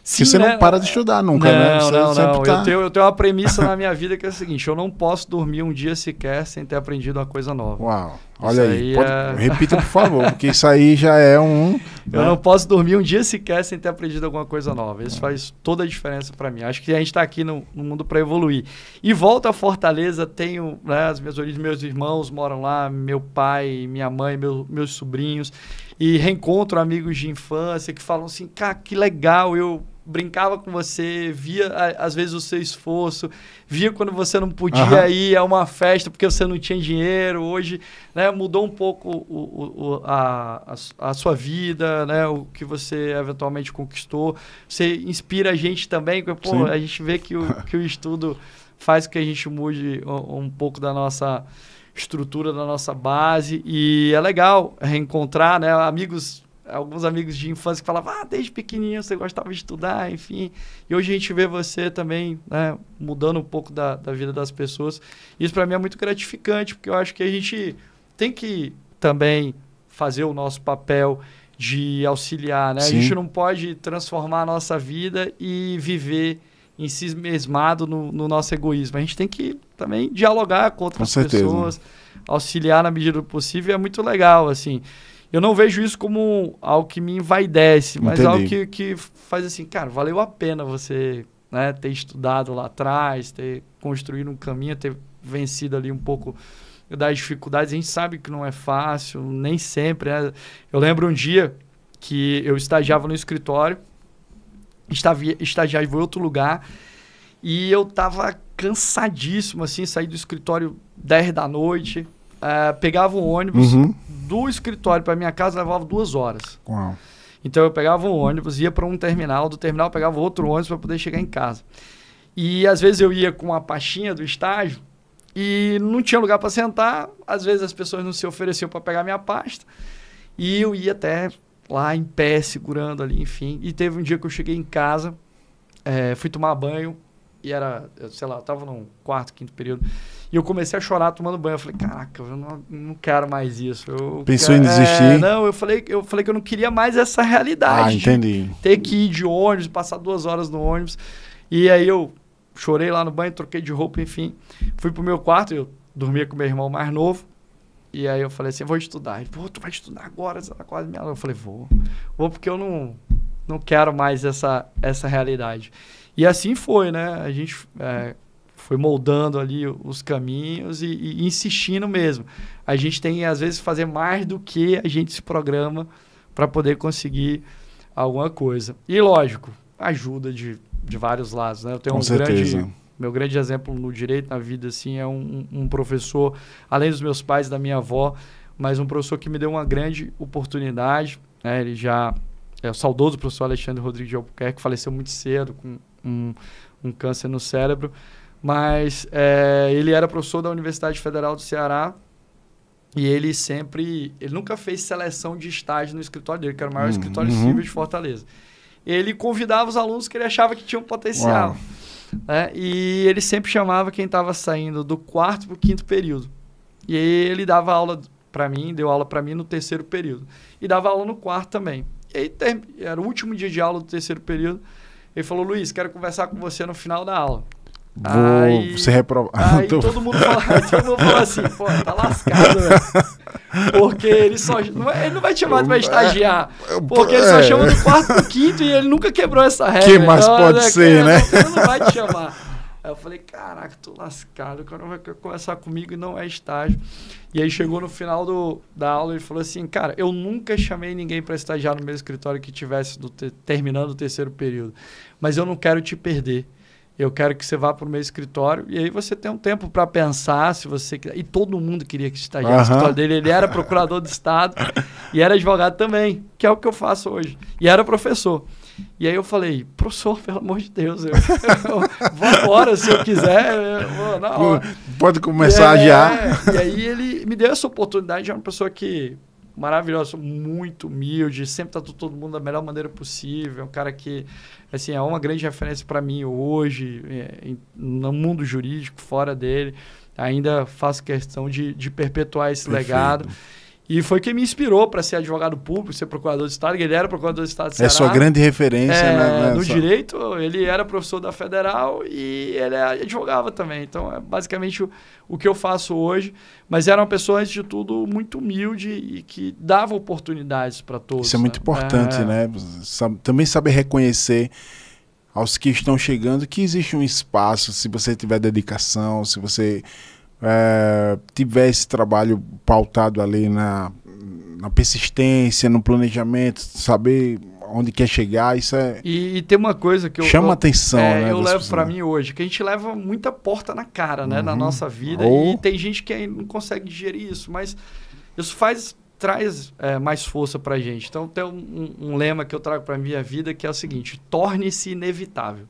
Sim, você né? não para de estudar nunca, né? não, né? Você não, não. Tá... Eu, tenho, eu tenho uma premissa na minha vida que é a seguinte: eu não posso dormir um dia sequer sem ter aprendido uma coisa nova. Uau, olha isso aí. aí pode... É repita, por favor, porque isso aí já é um. Eu né? não posso dormir um dia sequer sem ter aprendido alguma coisa nova. Isso é. faz toda a diferença para mim. Acho que a gente está aqui no, no mundo para evoluir. E volto a Fortaleza, tenho né, as minhas origens, meus irmãos moram lá, meu pai, minha mãe, meu, meus sobrinhos. E reencontro amigos de infância que falam assim, cara, que legal, eu brincava com você, via às vezes o seu esforço, via quando você não podia uhum. ir a uma festa porque você não tinha dinheiro. Hoje, né, mudou um pouco o, o, a, a, sua vida, né, o que você eventualmente conquistou. Você inspira a gente também, porque, pô, a gente vê que o, que o estudo faz com que a gente mude um, um pouco da nossa estrutura da nossa base e é legal reencontrar né, amigos alguns amigos de infância que falavam, ah, desde pequenininho você gostava de estudar, enfim. E hoje a gente vê você também né, mudando um pouco da, da vida das pessoas. Isso para mim é muito gratificante, porque eu acho que a gente tem que também fazer o nosso papel de auxiliar, né? Sim. A gente não pode transformar a nossa vida e viver em si mesmado no, no nosso egoísmo. A gente tem que também dialogar com outras com pessoas, auxiliar na medida do possível. É muito legal, assim eu não vejo isso como algo que me envaidece, mas Entendi. algo que, que faz assim, cara, valeu a pena você né, ter estudado lá atrás, ter construído um caminho, ter vencido ali um pouco das dificuldades. A gente sabe que não é fácil, nem sempre. Né? Eu lembro um dia que eu estagiava no escritório, estava estagiava em outro lugar, e eu tava cansadíssimo, assim, sair do escritório 10 da noite, uh, pegava um ônibus uhum. do escritório para minha casa, levava duas horas. Uau. Então eu pegava um ônibus, ia para um terminal, do terminal pegava outro ônibus para poder chegar em casa. E às vezes eu ia com a pastinha do estágio e não tinha lugar para sentar, às vezes as pessoas não se ofereciam para pegar minha pasta. E eu ia até lá em pé, segurando ali, enfim. E teve um dia que eu cheguei em casa, é, fui tomar banho, e era, sei lá, estava tava quarto, quinto período. E eu comecei a chorar tomando banho. Eu falei, caraca, eu não, não quero mais isso. Eu Pensou quero... em desistir? É, não, eu falei, eu falei que eu não queria mais essa realidade. Ah, entendi. Ter que ir de ônibus, passar duas horas no ônibus. E aí eu chorei lá no banho, troquei de roupa, enfim. Fui pro meu quarto, eu dormia com meu irmão mais novo. E aí eu falei assim, vou estudar. Ele, pô, tu vai estudar agora, você tá quase minha Eu falei, vou. Vou porque eu não, não quero mais essa, essa realidade. E assim foi, né? A gente... É, foi moldando ali os caminhos e, e, insistindo mesmo. A gente tem, às vezes, fazer mais do que a gente se programa para poder conseguir alguma coisa. E, lógico, ajuda de, de vários lados. Né? Eu tenho Com um certeza. grande. Meu grande exemplo no direito, na vida, assim, é um, um professor, além dos meus pais, da minha avó, mas um professor que me deu uma grande oportunidade. Né? Ele já é o saudoso professor Alexandre Rodrigues de Albuquerque, que faleceu muito cedo, com um, um câncer no cérebro mas é, ele era professor da Universidade Federal do Ceará e ele sempre. Ele nunca fez seleção de estágio no escritório dele, que era o maior uhum. escritório uhum. civil de Fortaleza. Ele convidava os alunos que ele achava que tinham potencial. Né? E ele sempre chamava quem estava saindo do quarto para o quinto período. E ele dava aula para mim, deu aula para mim no terceiro período. E dava aula no quarto também. E aí era o último dia de aula do terceiro período. Ele falou: Luiz, quero conversar com você no final da aula. Vou aí, ser reprovado. Aí tô... todo mundo fala, todo mundo fala assim, pô, tá lascado, velho. Porque ele só. Não, é, ele não vai te chamar pra estagiar. É, Porque ele só é. chama do quarto pro quinto e ele nunca quebrou essa regra. Que mais então, pode né, ser, né? Não, ele não vai te chamar. Aí eu falei, caraca, tô lascado, o cara vai conversar comigo e não é estágio. E aí chegou no final do, da aula e falou assim, cara, eu nunca chamei ninguém para estagiar no meu escritório que tivesse terminando o terceiro período. Mas eu não quero te perder eu quero que você vá para o meu escritório. E aí você tem um tempo para pensar se você E todo mundo queria que estagiasse uhum. no escritório dele. Ele era procurador do Estado e era advogado também, que é o que eu faço hoje. E era professor. E aí eu falei, professor, pelo amor de Deus, eu, eu, vou embora se eu quiser, eu vou na hora. Pode começar e, já. É, e aí ele me deu essa oportunidade, é uma pessoa que maravilhoso muito humilde, sempre tratou todo mundo da melhor maneira possível, um cara que assim é uma grande referência para mim hoje é, no mundo jurídico, fora dele, ainda faço questão de, de perpetuar esse Perfeito. legado. E foi quem me inspirou para ser advogado público, ser procurador de Estado. Ele era procurador de Estado de é Ceará. É sua grande referência, é, né? No direito, ele era professor da Federal e ele é, advogava também. Então, é basicamente o, o que eu faço hoje. Mas era uma pessoa, antes de tudo, muito humilde e que dava oportunidades para todos. Isso é muito né? importante, é... né? Também saber reconhecer aos que estão chegando que existe um espaço, se você tiver dedicação, se você é, tiver esse trabalho pautado ali na, na persistência, no planejamento, saber onde quer chegar, isso é. E, e tem uma coisa que eu. Chama eu, atenção, é, né? Eu levo para mim hoje, que a gente leva muita porta na cara, né? Uhum. Na nossa vida. Ou... E oh. tem gente que não consegue digerir isso, mas isso faz. Traz é, mais força para gente. Então, tem um, um lema que eu trago para minha vida que é o seguinte: torne-se inevitável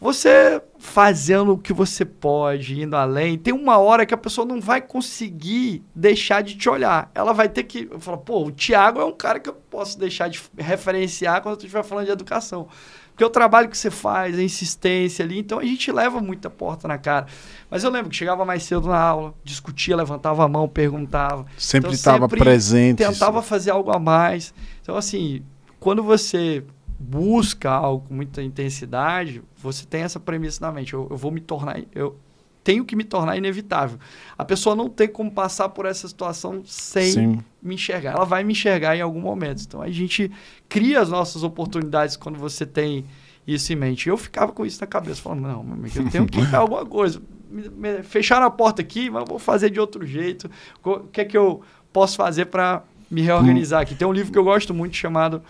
você fazendo o que você pode, indo além, tem uma hora que a pessoa não vai conseguir deixar de te olhar. Ela vai ter que falar, pô, o Tiago é um cara que eu posso deixar de referenciar quando tu estiver falando de educação. Porque o trabalho que você faz, a insistência ali, então a gente leva muita porta na cara. Mas eu lembro que chegava mais cedo na aula, discutia, levantava a mão, perguntava. Sempre estava então, presente. Tentava isso. Assim. fazer algo a mais. Então, assim, quando você busca algo com muita intensidade, você tem essa premissa na mente. Eu, eu vou me tornar. Eu tenho que me tornar inevitável. A pessoa não tem como passar por essa situação sem Sim. me enxergar. Ela vai me enxergar em algum momento. Então a gente cria as nossas oportunidades quando você tem isso em mente. Eu ficava com isso na cabeça, falando, não, meu amigo, eu tenho que criar alguma coisa. Me, me, fecharam a porta aqui, mas eu vou fazer de outro jeito. O que é que eu posso fazer para me reorganizar hum. aqui? Tem um livro que eu gosto muito chamado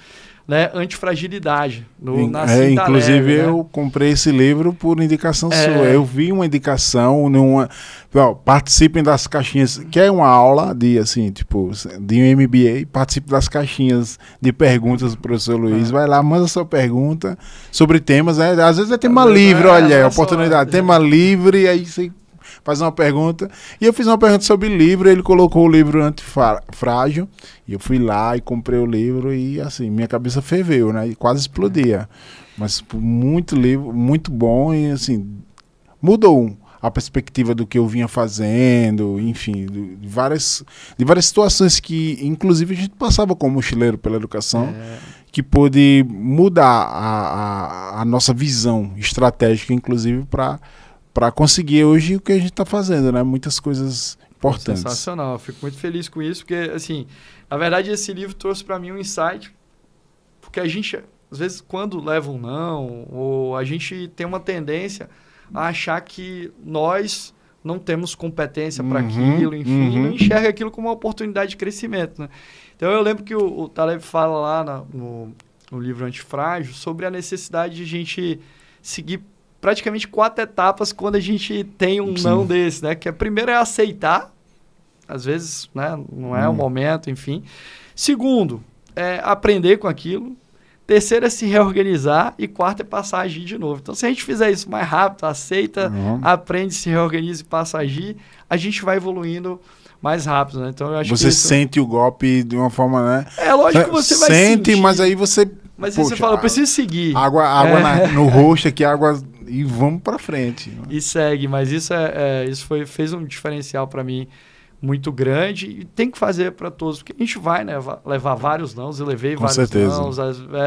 né, antifragilidade. No, na é, inclusive né? eu comprei esse livro por indicação é. sua. Eu vi uma indicação numa. Ó, participem das caixinhas. Quer é uma aula de assim, tipo, de um MBA, participe das caixinhas de perguntas do professor Luiz. É. Vai lá, manda sua pergunta sobre temas. Né? Às vezes é tema livre, é olha, é oportunidade. Tema livre, aí você faz uma pergunta. E eu fiz uma pergunta sobre livro, ele colocou o livro Antifrágil, e eu fui lá e comprei o livro, e assim, minha cabeça ferveu, né? E quase explodia. Mas muito livro, muito bom, e assim, mudou a perspectiva do que eu vinha fazendo, enfim, de várias, de várias situações que, inclusive, a gente passava como mochileiro pela educação. É que pôde mudar a, a, a, nossa visão estratégica, inclusive, para para conseguir hoje o que a gente está fazendo, né? Muitas coisas importantes. Sensacional, fico muito feliz com isso, porque assim, na verdade esse livro trouxe para mim um insight, porque a gente às vezes quando leva um não, ou a gente tem uma tendência a achar que nós não temos competência para uhum, aquilo, enfim, uhum. não enxerga aquilo como uma oportunidade de crescimento, né? Então eu lembro que o, o Taleb fala lá na, no, no livro Antifrágil sobre a necessidade de a gente seguir praticamente quatro etapas quando a gente tem um Sim. não desse, né? Que a primeira é aceitar, às vezes, né? Não é hum. o momento, enfim. Segundo, é aprender com aquilo. Terceiro é se reorganizar e quarto é passar a agir de novo. Então, se a gente fizer isso mais rápido, aceita, uhum. aprende, se reorganiza e passa a agir, a gente vai evoluindo mais rápido, né? Então, eu acho você que isso... sente o golpe de uma forma, né? É lógico que você sente, vai sentir. Sente, mas aí você... Mas aí Poxa, você fala, eu preciso seguir. Água, água é. na, no rosto aqui, água e vamos para frente. E segue, mas isso, é, é isso foi, fez um diferencial para mim muito grande e tem que fazer para todos, porque a gente vai né, levar vários nãos, eu levei Com vários certeza. nãos.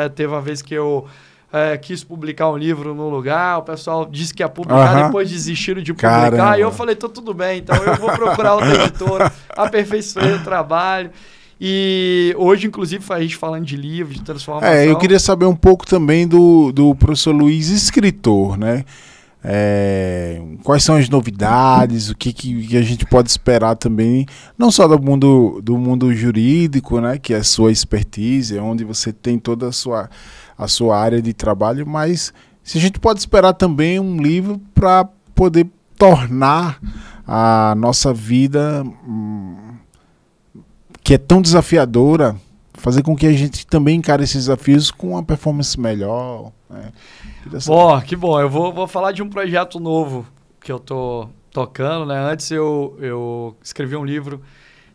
É, teve uma vez que eu é, quis publicar um livro no lugar, o pessoal disse que ia publicar, uh -huh. depois desistiram de publicar, Caramba. e eu falei, tô tudo bem, então eu vou procurar outra editora, aperfeiçoei o trabalho. E hoje, inclusive, a gente falando de livro, de transformação. É, eu queria saber um pouco também do, do professor Luiz, escritor, né? É, quais são as novidades, o que, que, a gente pode esperar também, não só do mundo, do mundo jurídico, né, que é a sua expertise, é onde você tem toda a sua, a sua área de trabalho, mas se a gente pode esperar também um livro para poder tornar a nossa vida hum, que é tão desafiadora, fazer com que a gente também encare esses desafios com uma performance melhor. Né? Bom, que bom. Eu vou, vou falar de um projeto novo que eu tô tocando. Né? Antes eu, eu escrevi um livro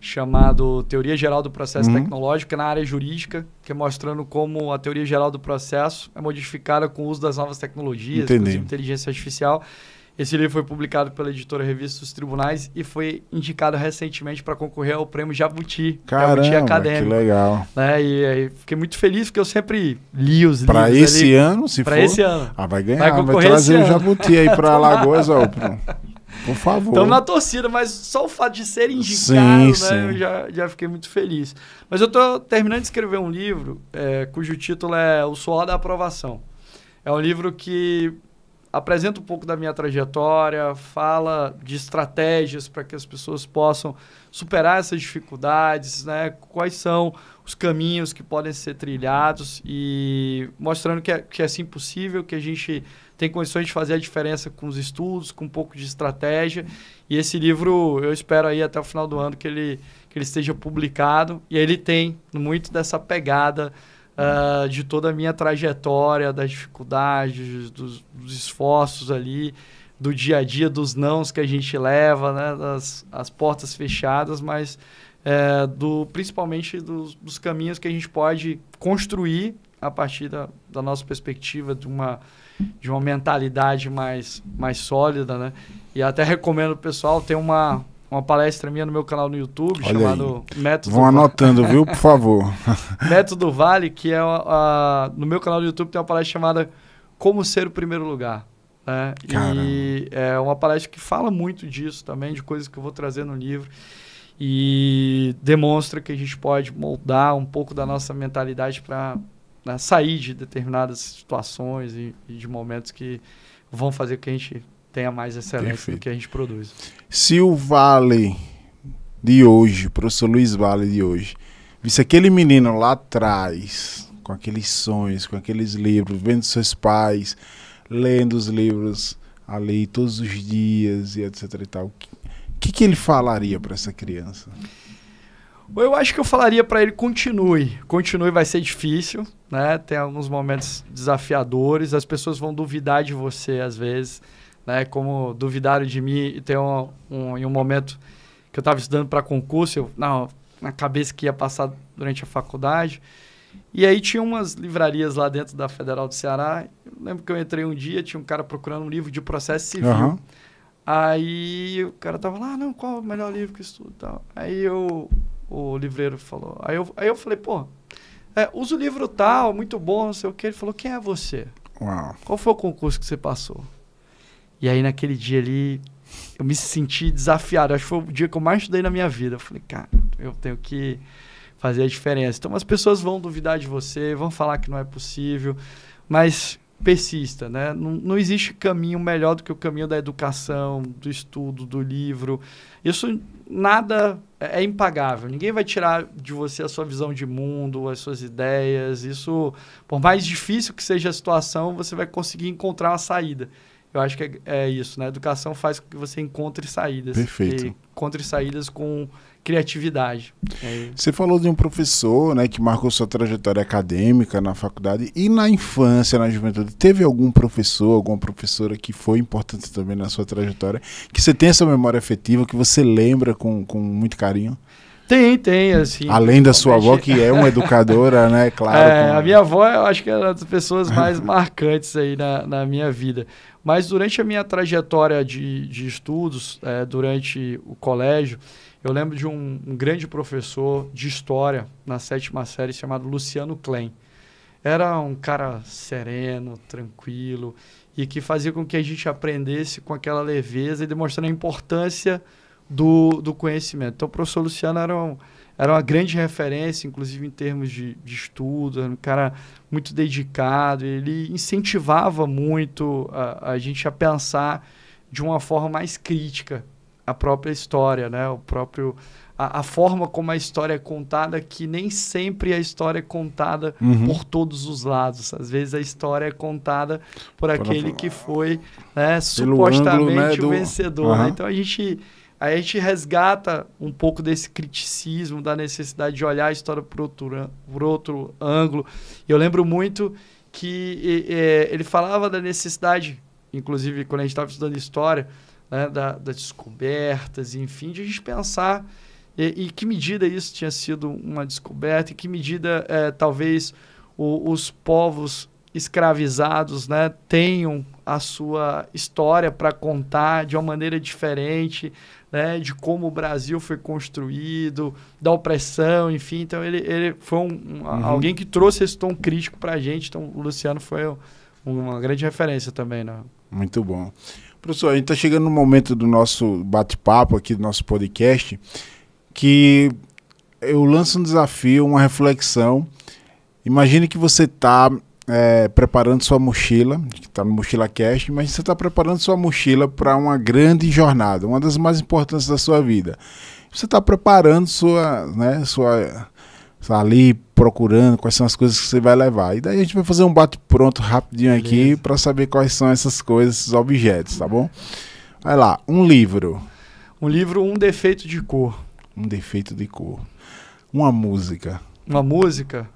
chamado Teoria Geral do Processo uhum. Tecnológico é na área jurídica, que é mostrando como a teoria geral do processo é modificada com o uso das novas tecnologias, inclusive inteligência artificial. Esse livro foi publicado pela editora Revista dos Tribunais e foi indicado recentemente para concorrer ao prêmio Jabuti, Caramba, Jabuti Acadêmico. Que legal. Né? E, e fiquei muito feliz porque eu sempre li os livros. Para esse ali. ano, se pra for. Para esse ano. Ah, vai ganhar, vai, concorrer vai trazer o Jabuti aí para Alagoas, ó. Por favor. Estamos na torcida, mas só o fato de ser indicado, sim, né, sim. Eu já, já fiquei muito feliz. Mas eu estou terminando de escrever um livro é, cujo título é O Suor da Aprovação. É um livro que apresenta um pouco da minha trajetória, fala de estratégias para que as pessoas possam superar essas dificuldades, né? quais são os caminhos que podem ser trilhados e mostrando que é, que é sim possível, que a gente tem condições de fazer a diferença com os estudos, com um pouco de estratégia. E esse livro, eu espero aí até o final do ano que ele, que ele esteja publicado. E ele tem muito dessa pegada uh, de toda a minha trajetória, das dificuldades, dos, dos, esforços ali, do dia a dia, dos nãos que a gente leva, né? Das, as portas fechadas, mas é, do, principalmente dos, dos, caminhos que a gente pode construir a partir da, da, nossa perspectiva de uma, de uma mentalidade mais, mais sólida, né? E até recomendo o pessoal ter uma, uma palestra minha no meu canal no YouTube Olha chamado aí. Método. Vão anotando, viu, por favor. Método Vale, que é no meu canal no YouTube tem uma palestra chamada Como Ser o Primeiro Lugar. Né? E é uma palestra que fala muito disso também, de coisas que eu vou trazer no livro. E demonstra que a gente pode moldar um pouco da nossa mentalidade para né, sair de determinadas situações e, e de momentos que vão fazer com que a gente tenha mais excelência Perfeito. do que a gente produz. Se o Vale de hoje, o professor Luiz Vale de hoje, visse aquele menino lá atrás, com aqueles sonhos, com aqueles livros, vendo seus pais, lendo os livros ali todos os dias e etc e tal, o que, que ele falaria para essa criança? Eu acho que eu falaria para ele continue, continue vai ser difícil, né? Tem alguns momentos desafiadores, as pessoas vão duvidar de você às vezes, né? Como duvidaram de mim e tem um, um, em um momento que eu estava estudando para concurso, eu, não, na cabeça que ia passar durante a faculdade. E aí tinha umas livrarias lá dentro da Federal do Ceará. Eu lembro que eu entrei um dia, tinha um cara procurando um livro de processo civil. Uhum. Aí o cara tava lá, ah, não, qual é o melhor livro que estudo tal. Aí eu, o livreiro falou. Aí eu, aí eu falei, pô, é, usa o livro tal, muito bom, não sei o que. Ele falou, quem é você? Uau. Qual foi o concurso que você passou? E aí naquele dia ali eu me senti desafiado. Acho que foi o dia que eu mais estudei na minha vida. Eu falei, cara, eu tenho que fazer a diferença. Então as pessoas vão duvidar de você, vão falar que não é possível, mas persista, né? Não, não existe caminho melhor do que o caminho da educação, do estudo, do livro. Isso nada é, é impagável. Ninguém vai tirar de você a sua visão de mundo, as suas ideias. Isso, por mais difícil que seja a situação, você vai conseguir encontrar uma saída. Eu acho que é, é isso, né? educação faz com que você encontre saídas. Perfeito. E encontre saídas com criatividade. É. Você falou de um professor, né, que marcou sua trajetória acadêmica na faculdade e na infância, na juventude. Teve algum professor, alguma professora que foi importante também na sua trajetória, que você tem essa memória afetiva, que você lembra com, com muito carinho? Tem, tem, assim. Além da sua avó, que é uma educadora, né? Claro. É, como... A minha avó, eu acho que é uma das pessoas mais marcantes aí na, na minha vida. Mas durante a minha trajetória de, de estudos, é, durante o colégio, eu lembro de um, um, grande professor de história na sétima série chamado Luciano Klein. Era um cara sereno, tranquilo e que fazia com que a gente aprendesse com aquela leveza e demonstrando a importância do, do conhecimento. Então, o professor Luciano era um, era uma grande referência, inclusive em termos de, de estudo, era um cara muito dedicado, ele incentivava muito a, a gente a pensar de uma forma mais crítica a própria história, né? O próprio a, a, forma como a história é contada, que nem sempre a história é contada uhum. por todos os lados. Às vezes a história é contada por, por aquele a... que foi né, supostamente ângulo, né, do... o vencedor. Uhum. Né? Então a gente Aí a gente resgata um pouco desse criticismo, da necessidade de olhar a história por outro, por outro ângulo. Eu lembro muito que é, ele falava da necessidade, inclusive quando a gente estava estudando história, né, da, das descobertas, enfim, de a gente pensar e, e, que medida isso tinha sido uma descoberta, e que medida é, talvez o, os povos escravizados né, tenham a sua história para contar de uma maneira diferente, né, de como o Brasil foi construído, da opressão, enfim. Então, ele, ele foi um, um, uhum. alguém que trouxe esse tom crítico para a gente. Então, o Luciano foi uma grande referência também. Né? Muito bom. Professor, a gente está chegando no momento do nosso bate-papo aqui, do nosso podcast, que eu lanço um desafio, uma reflexão. Imagine que você está é, preparando sua mochila, que está no Mochila Cast, mas você está preparando sua mochila para uma grande jornada, uma das mais importantes da sua vida. Você está preparando sua, né, sua, tá ali procurando quais são as coisas que você vai levar. E daí a gente vai fazer um bate-pronto rapidinho Beleza. aqui para saber quais são essas coisas, esses objetos, tá bom? Vai lá, um livro. Um livro, um defeito de cor. Um defeito de cor. Uma música. Uma música?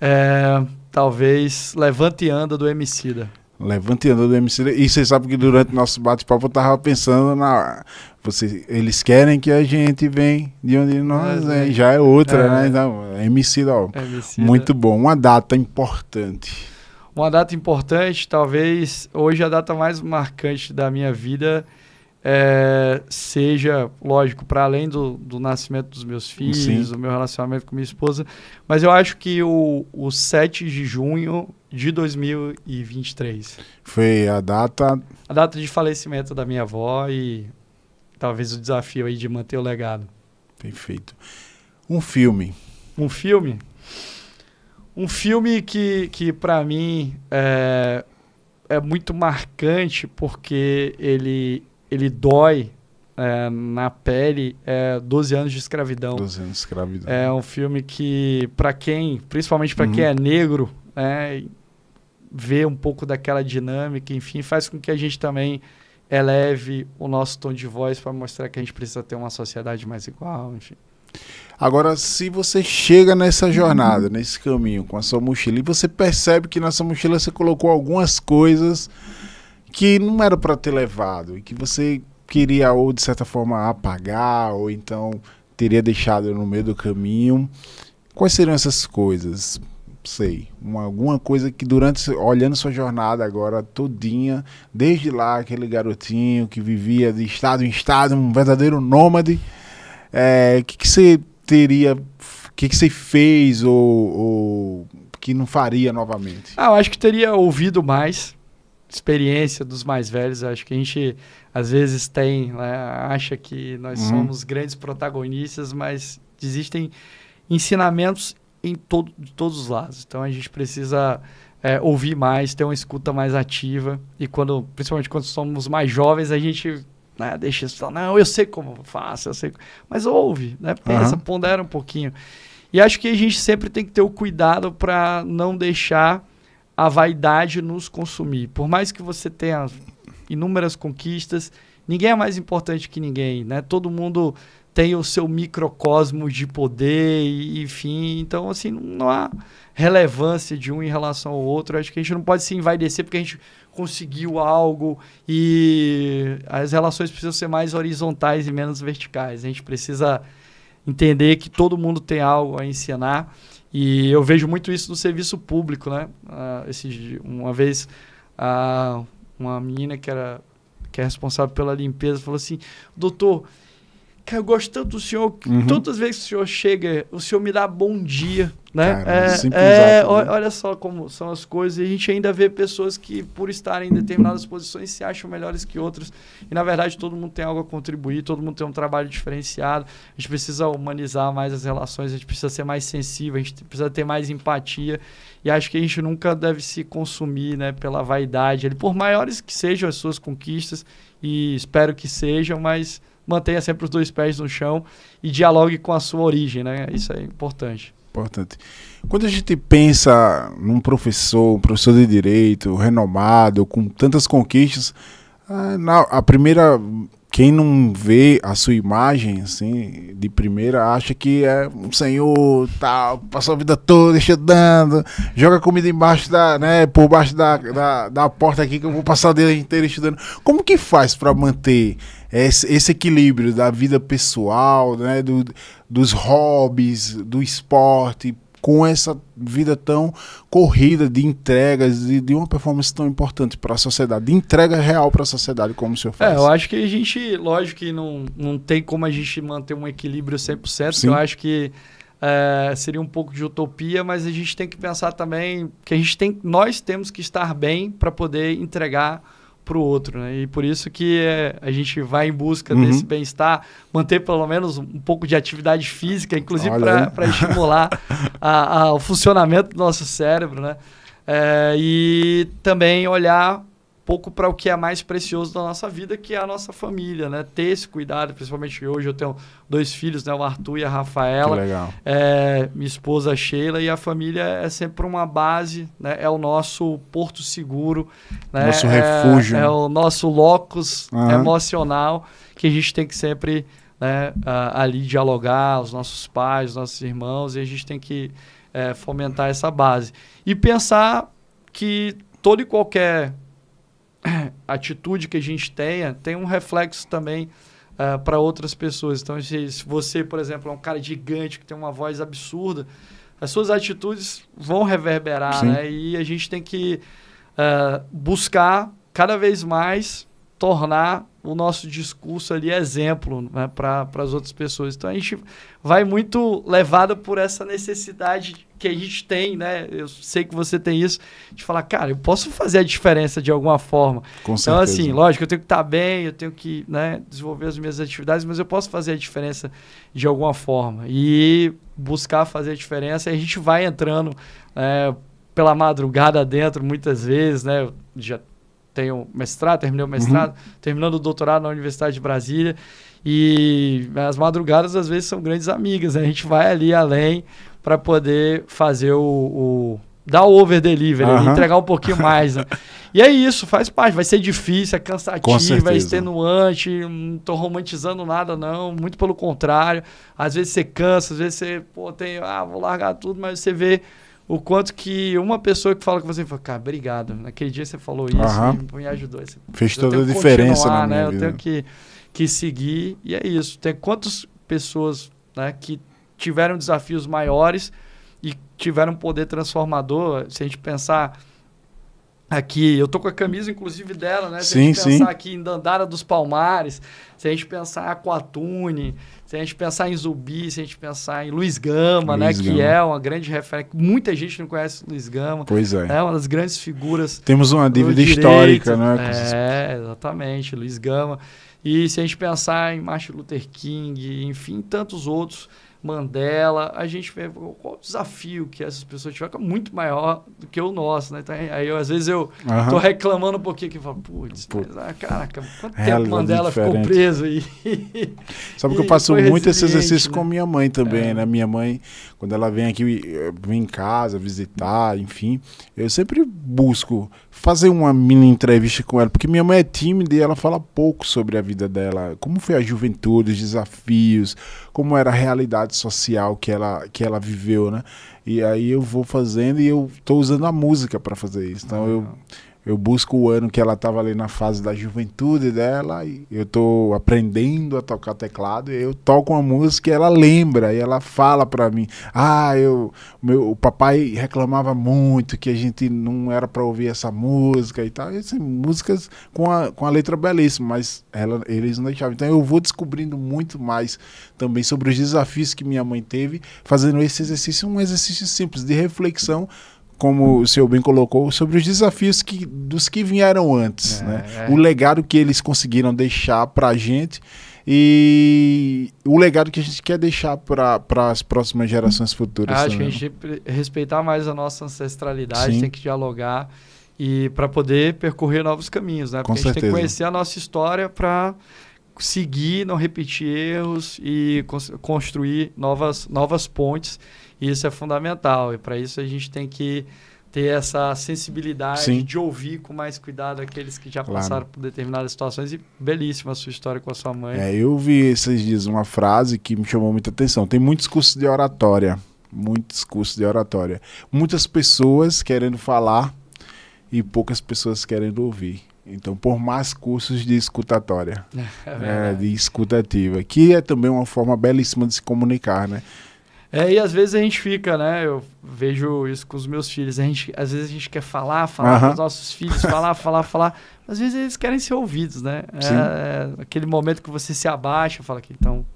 É talvez Levante e Anda do Emicida. Levante e Anda do Emicida. E você sabe que durante o nosso bate-papo eu tava pensando na... Você, eles querem que a gente vem de onde nós é, é. já é outra, é. né? Então, Emicida, ó, Emicida. muito bom. Uma data importante. Uma data importante, talvez hoje a data mais marcante da minha vida é, seja, lógico, para além do, do, nascimento dos meus filhos, Sim. do meu relacionamento com minha esposa, mas eu acho que o, o 7 de junho de 2023 foi a data. A data de falecimento da minha avó e talvez o desafio aí de manter o legado. Perfeito. Um filme. Um filme? Um filme que, que para mim, é, é muito marcante porque ele ele dói é, na pele é 12 anos de escravidão. 12 anos de escravidão. É um filme que, para quem, principalmente para uhum. quem é negro, é, vê um pouco daquela dinâmica, enfim, faz com que a gente também eleve o nosso tom de voz para mostrar que a gente precisa ter uma sociedade mais igual, enfim. Agora, se você chega nessa jornada, uhum. nesse caminho, com a sua mochila, e você percebe que na sua mochila você colocou algumas coisas que não era para ter levado e que você queria ou de certa forma apagar ou então teria deixado no meio do caminho. Quais seriam essas coisas? Sei, uma, alguma coisa que durante olhando sua jornada agora todinha, desde lá aquele garotinho que vivia de estado em estado, um verdadeiro nômade, é, que que você teria, que que você fez ou, ou que não faria novamente? Ah, eu acho que teria ouvido mais, experiência dos mais velhos. Acho que a gente às vezes tem, né, acha que nós uhum. somos grandes protagonistas, mas existem ensinamentos em todo, de todos os lados. Então a gente precisa é, ouvir mais, ter uma escuta mais ativa. E quando, principalmente quando somos mais jovens, a gente né, deixa isso falar, não, eu sei como faço, eu sei. Mas ouve, né? Pensa, uhum. pondera um pouquinho. E acho que a gente sempre tem que ter o cuidado para não deixar a vaidade nos consumir. Por mais que você tenha inúmeras conquistas, ninguém é mais importante que ninguém, né? Todo mundo tem o seu microcosmo de poder, e, enfim. Então, assim, não há relevância de um em relação ao outro. acho que a gente não pode se envaidecer porque a gente conseguiu algo e as relações precisam ser mais horizontais e menos verticais. A gente precisa entender que todo mundo tem algo a ensinar e eu vejo muito isso no serviço público, né? Ah, esse, uma vez, ah, uma menina que, era, que é responsável pela limpeza falou assim, doutor, eu gosto tanto do senhor, uhum. todas as vezes que o senhor chega, o senhor me dá bom dia, né? Cara, é, simples é, ato, né? Olha só como são as coisas. E a gente ainda vê pessoas que, por estarem em determinadas posições, se acham melhores que outras. E, na verdade, todo mundo tem algo a contribuir, todo mundo tem um trabalho diferenciado. A gente precisa humanizar mais as relações, a gente precisa ser mais sensível, a gente precisa ter mais empatia. E acho que a gente nunca deve se consumir né, pela vaidade. Por maiores que sejam as suas conquistas, e espero que sejam, mas mantenha sempre os dois pés no chão e dialogue com a sua origem, né? Isso é importante. Importante. Quando a gente pensa num professor, um professor de direito, renomado, com tantas conquistas, ah, a primeira quem não vê a sua imagem, assim, de primeira, acha que é um senhor, tal, passou a vida toda estudando, joga comida embaixo da, né, por baixo da, da, da porta aqui que eu vou passar o dia inteiro estudando. Como que faz para manter é esse, esse equilíbrio da vida pessoal, né, do, dos hobbies, do esporte, com essa vida tão corrida de entregas e de uma performance tão importante para a sociedade, de entrega real para a sociedade, como o senhor é, faz? É, eu acho que a gente, lógico que não, não tem como a gente manter um equilíbrio 100%, Sim. eu acho que é, seria um pouco de utopia, mas a gente tem que pensar também que a gente tem, nós temos que estar bem para poder entregar para o outro, né? E por isso que é, a gente vai em busca uhum. desse bem-estar, manter pelo menos um pouco de atividade física, inclusive para estimular a, a, o funcionamento do nosso cérebro, né? É, e também olhar pouco para o que é mais precioso da nossa vida, que é a nossa família, né? Ter esse cuidado, principalmente hoje eu tenho dois filhos, né? O Arthur e a Rafaela. Que legal. É, minha esposa Sheila e a família é sempre uma base, né? É o nosso porto seguro, né? Nosso é, refúgio. É o nosso locus uhum. emocional que a gente tem que sempre né, ali dialogar, os nossos pais, os nossos irmãos, e a gente tem que é, fomentar essa base. E pensar que todo e qualquer atitude que a gente tenha tem um reflexo também uh, ah, para outras pessoas. Então, se, se, você, por exemplo, é um cara gigante que tem uma voz absurda, as suas atitudes vão reverberar, Sim. né? E a gente tem que uh, buscar cada vez mais tornar o nosso discurso ali é exemplo né, para as outras pessoas. Então a gente vai muito levado por essa necessidade que a gente tem, né? Eu sei que você tem isso, de falar, cara, eu posso fazer a diferença de alguma forma. Com então, assim, certeza. assim, lógico, eu tenho que estar tá bem, eu tenho que né, desenvolver as minhas atividades, mas eu posso fazer a diferença de alguma forma. E buscar fazer a diferença, e a gente vai entrando. É, pela madrugada dentro, muitas vezes, né? já tenho mestrado, terminei o uhum. mestrado, uhum. terminando o doutorado na Universidade de Brasília. E as madrugadas, às vezes, são grandes amigas. Né? A gente vai ali além para poder fazer o, o dar o over delivery, uhum. entregar um pouquinho mais. Né? e é isso, faz parte. Vai ser difícil, é cansativo, é extenuante. Não estou romantizando nada, não. Muito pelo contrário. Às vezes você cansa, às vezes você pô, tem, ah, vou largar tudo, mas você vê o quanto que uma pessoa que fala com você, fala, cara, obrigado. Naquele dia você falou isso, uhum. me ajudou. Você, Fez toda a diferença na minha né? Vida. Eu tenho que, que seguir e é isso. Tem quantas pessoas né, que tiveram desafios maiores e tiveram poder transformador, se a gente pensar aqui. Eu tô com a camisa, inclusive, dela, né? Se sim, a gente pensar sim. aqui em Dandara dos Palmares, se a gente pensar em Aquatune, se a gente pensar em Zubi se a gente pensar em Luiz Gama, né? Luiz né? Gama. Que é uma grande referência. Muita gente não conhece Luiz Gama. Pois é. É uma das grandes figuras. Temos uma dívida histórica, né? É, exatamente. Luiz Gama. E se a gente pensar em Martin Luther King, enfim, tantos outros Mandela, a gente vê qual o desafio que essas pessoas tiveram, que é muito maior do que o nosso, né? Então, aí, eu, às vezes, eu uhum. tô reclamando um pouquinho, que eu falo, putz, ah, caraca, quanto é, tempo Mandela diferente. ficou preso? aí? Sabe e que eu faço muito esse exercício né? com minha mãe também, é. né? Minha mãe quando ela vem aqui, vem em casa visitar, enfim, eu sempre busco fazer uma mini entrevista com ela, porque minha mãe é tímida e ela fala pouco sobre a vida dela, como foi a juventude, os desafios, como era a realidade social que ela, que ela viveu, né? E aí eu vou fazendo e eu tô usando a música para fazer isso. Então ah. eu eu busco o ano que ela estava ali na fase da juventude dela e eu estou aprendendo a tocar teclado e eu toco uma música e ela lembra e ela fala para mim ah eu meu o papai reclamava muito que a gente não era para ouvir essa música e tal e, assim, músicas com a, com a letra belíssima mas ela, eles não deixavam então eu vou descobrindo muito mais também sobre os desafios que minha mãe teve fazendo esse exercício um exercício simples de reflexão como o seu bem colocou, sobre os desafios que, dos que vieram antes, é, né? É. O legado que eles conseguiram deixar para a gente e o legado que a gente quer deixar para as próximas gerações futuras. Acho também. que a gente respeitar mais a nossa ancestralidade, Sim. tem que dialogar e para poder percorrer novos caminhos, né? Porque Com a gente certeza. tem que conhecer a nossa história para seguir, não repetir erros e cons construir novas, novas pontes. E isso é fundamental. E para isso a gente tem que ter essa sensibilidade Sim. de ouvir com mais cuidado aqueles que já claro. passaram por determinadas situações. E belíssima a sua história com a sua mãe. É, eu vi esses dias uma frase que me chamou muita atenção. Tem muitos cursos de oratória. Muitos cursos de oratória. Muitas pessoas querendo falar e poucas pessoas querendo ouvir. Então, por mais cursos de escutatória, é é, de escutativa, que é também uma forma belíssima de se comunicar, né? É, e às vezes a gente fica, né? Eu vejo isso com os meus filhos. A gente, às vezes a gente quer falar, falar com os nossos filhos, falar, falar, falar. Às vezes eles querem ser ouvidos, né? É, é, aquele momento que você se abaixa, fala que então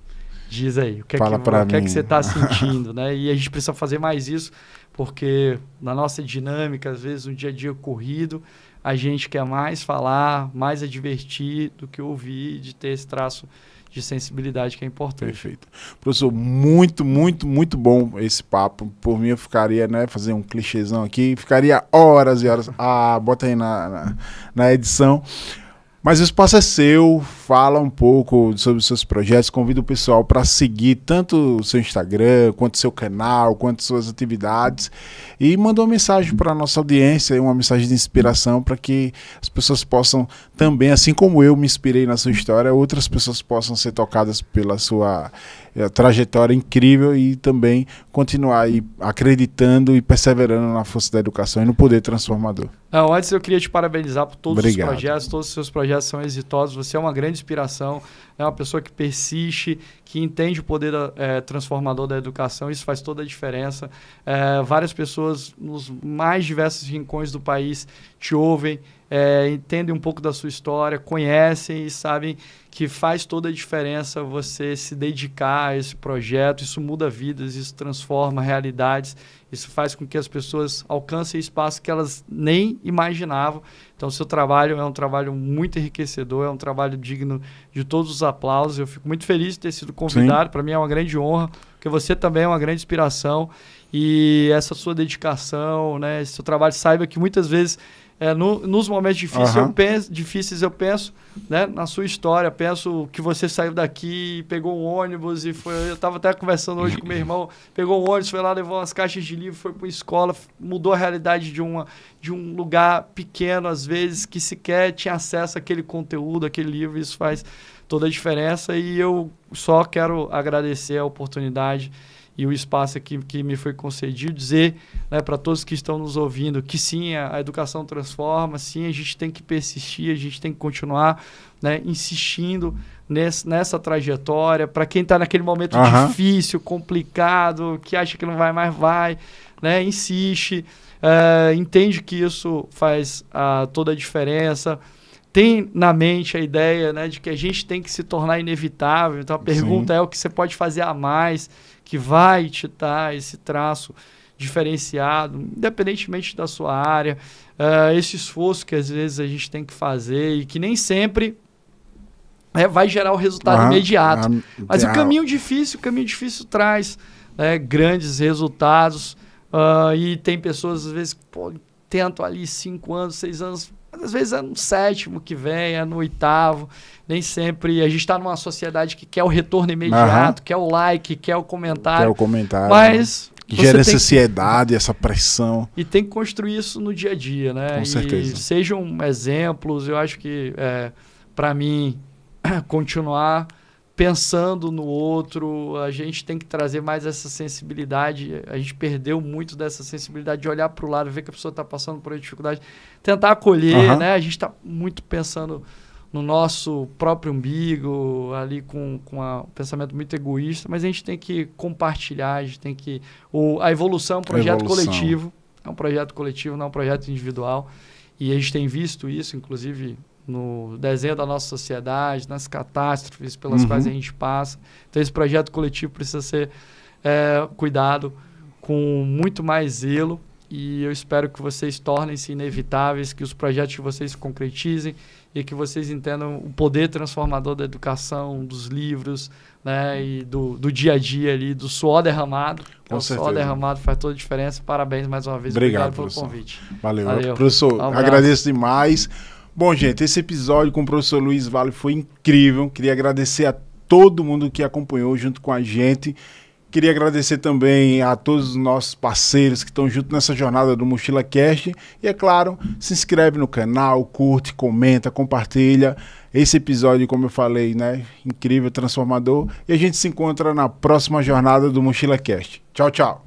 diz aí, o que é fala é que, o que, é que você está sentindo, né? E a gente precisa fazer mais isso, porque na nossa dinâmica, às vezes um dia a dia é corrido, a gente quer mais falar, mais advertir é do que ouvir, de ter esse traço de sensibilidade que é importante. Perfeito. Professor, muito, muito, muito bom esse papo. Por mim, eu ficaria, né, fazer um clichêzão aqui, ficaria horas e horas. Ah, bota aí na, na, na edição. Mas o espaço é seu, fala um pouco sobre os seus projetos, convida o pessoal para seguir tanto o seu Instagram, quanto o seu canal, quanto suas atividades e manda uma mensagem para a nossa audiência, uma mensagem de inspiração para que as pessoas possam também, assim como eu me inspirei na sua história, outras pessoas possam ser tocadas pela sua eh, trajetória incrível e também continuar acreditando e perseverando na força da educação e no poder transformador. Não, ah, antes eu queria te parabenizar por todos Obrigado. os projetos, todos os seus projetos são exitosos. Você é uma grande inspiração, é uma pessoa que persiste, que entende o poder da, é, transformador da educação, isso faz toda a diferença. É, várias pessoas nos mais diversos rincões do país te ouvem, é, entendem um pouco da sua história, conhecem e sabem que faz toda a diferença você se dedicar a esse projeto. Isso muda vidas, isso transforma realidades isso faz com que as pessoas alcancem espaços que elas nem imaginavam. Então, seu trabalho é um trabalho muito enriquecedor, é um trabalho digno de todos os aplausos. Eu fico muito feliz de ter sido convidado. Para mim é uma grande honra, porque você também é uma grande inspiração. E essa sua dedicação, né, esse seu trabalho, saiba que muitas vezes é, no, nos momentos difíceis, uhum. eu penso, difíceis eu penso né, na sua história, penso que você saiu daqui, pegou um ônibus e foi. Eu estava até conversando hoje com meu irmão, pegou um ônibus, foi lá, levou umas caixas de livro, foi para escola, mudou a realidade de, uma, de um lugar pequeno, às vezes, que sequer tinha acesso àquele conteúdo, àquele livro, isso faz toda a diferença. E eu só quero agradecer a oportunidade e o espaço que, que me foi concedido, dizer né, para todos que estão nos ouvindo que sim, a, a, educação transforma, sim, a gente tem que persistir, a gente tem que continuar né, insistindo nesse, nessa trajetória. Para quem está naquele momento uhum. difícil, complicado, que acha que não vai mais, vai, né, insiste, eh, entende que isso faz toda a diferença tem na mente a ideia né, de que a gente tem que se tornar inevitável. Então a pergunta Sim. é o que você pode fazer a mais que vai te dar esse traço diferenciado, independentemente da sua área, uh, esse esforço que às vezes a gente tem que fazer e que nem sempre é, vai gerar o resultado imediato. Mas o caminho difícil, o caminho difícil traz né, grandes resultados uh, e tem pessoas às vezes que tentam ali cinco anos, seis anos, mas às vezes é no sétimo que vem, é no oitavo. Nem sempre. A gente está numa sociedade que quer o retorno imediato, uhum. quer o like, quer o comentário. Quer o comentário. Mas. Né? Gera essa ansiedade, que... essa pressão. E tem que construir isso no dia a dia, né? Com e certeza. sejam exemplos, eu acho que, é, para mim, continuar pensando no outro, a gente tem que trazer mais essa sensibilidade. A gente perdeu muito dessa sensibilidade de olhar para o lado, ver que a pessoa está passando por uma dificuldade, tentar acolher, uhum. né? A gente está muito pensando no nosso próprio umbigo, ali com, com a, um pensamento muito egoísta, mas a gente tem que compartilhar, a gente tem que. O, a evolução é um projeto evolução. coletivo, é um projeto coletivo, não é um projeto individual. E a gente tem visto isso, inclusive no desenho da nossa sociedade, nas catástrofes pelas uhum. quais a gente passa. Então, esse projeto coletivo precisa ser é, cuidado com muito mais zelo e eu espero que vocês tornem-se inevitáveis, que os projetos de vocês se concretizem e que vocês entendam o poder transformador da educação, dos livros, né, e do, do dia a dia ali, do suor derramado. Com o certeza. suor derramado faz toda a diferença. Parabéns mais uma vez. Obrigado, Obrigado pelo convite. Valeu. Valeu. Professor, um agradeço demais. Bom, gente, esse episódio com o professor Luiz Vale foi incrível. Queria agradecer a todo mundo que acompanhou junto com a gente. Queria agradecer também a todos os nossos parceiros que estão junto nessa jornada do Mochila Cast. E é claro, se inscreve no canal, curte, comenta, compartilha. Esse episódio, como eu falei, né? Incrível, transformador. E a gente se encontra na próxima jornada do Mochila Cast. Tchau, tchau.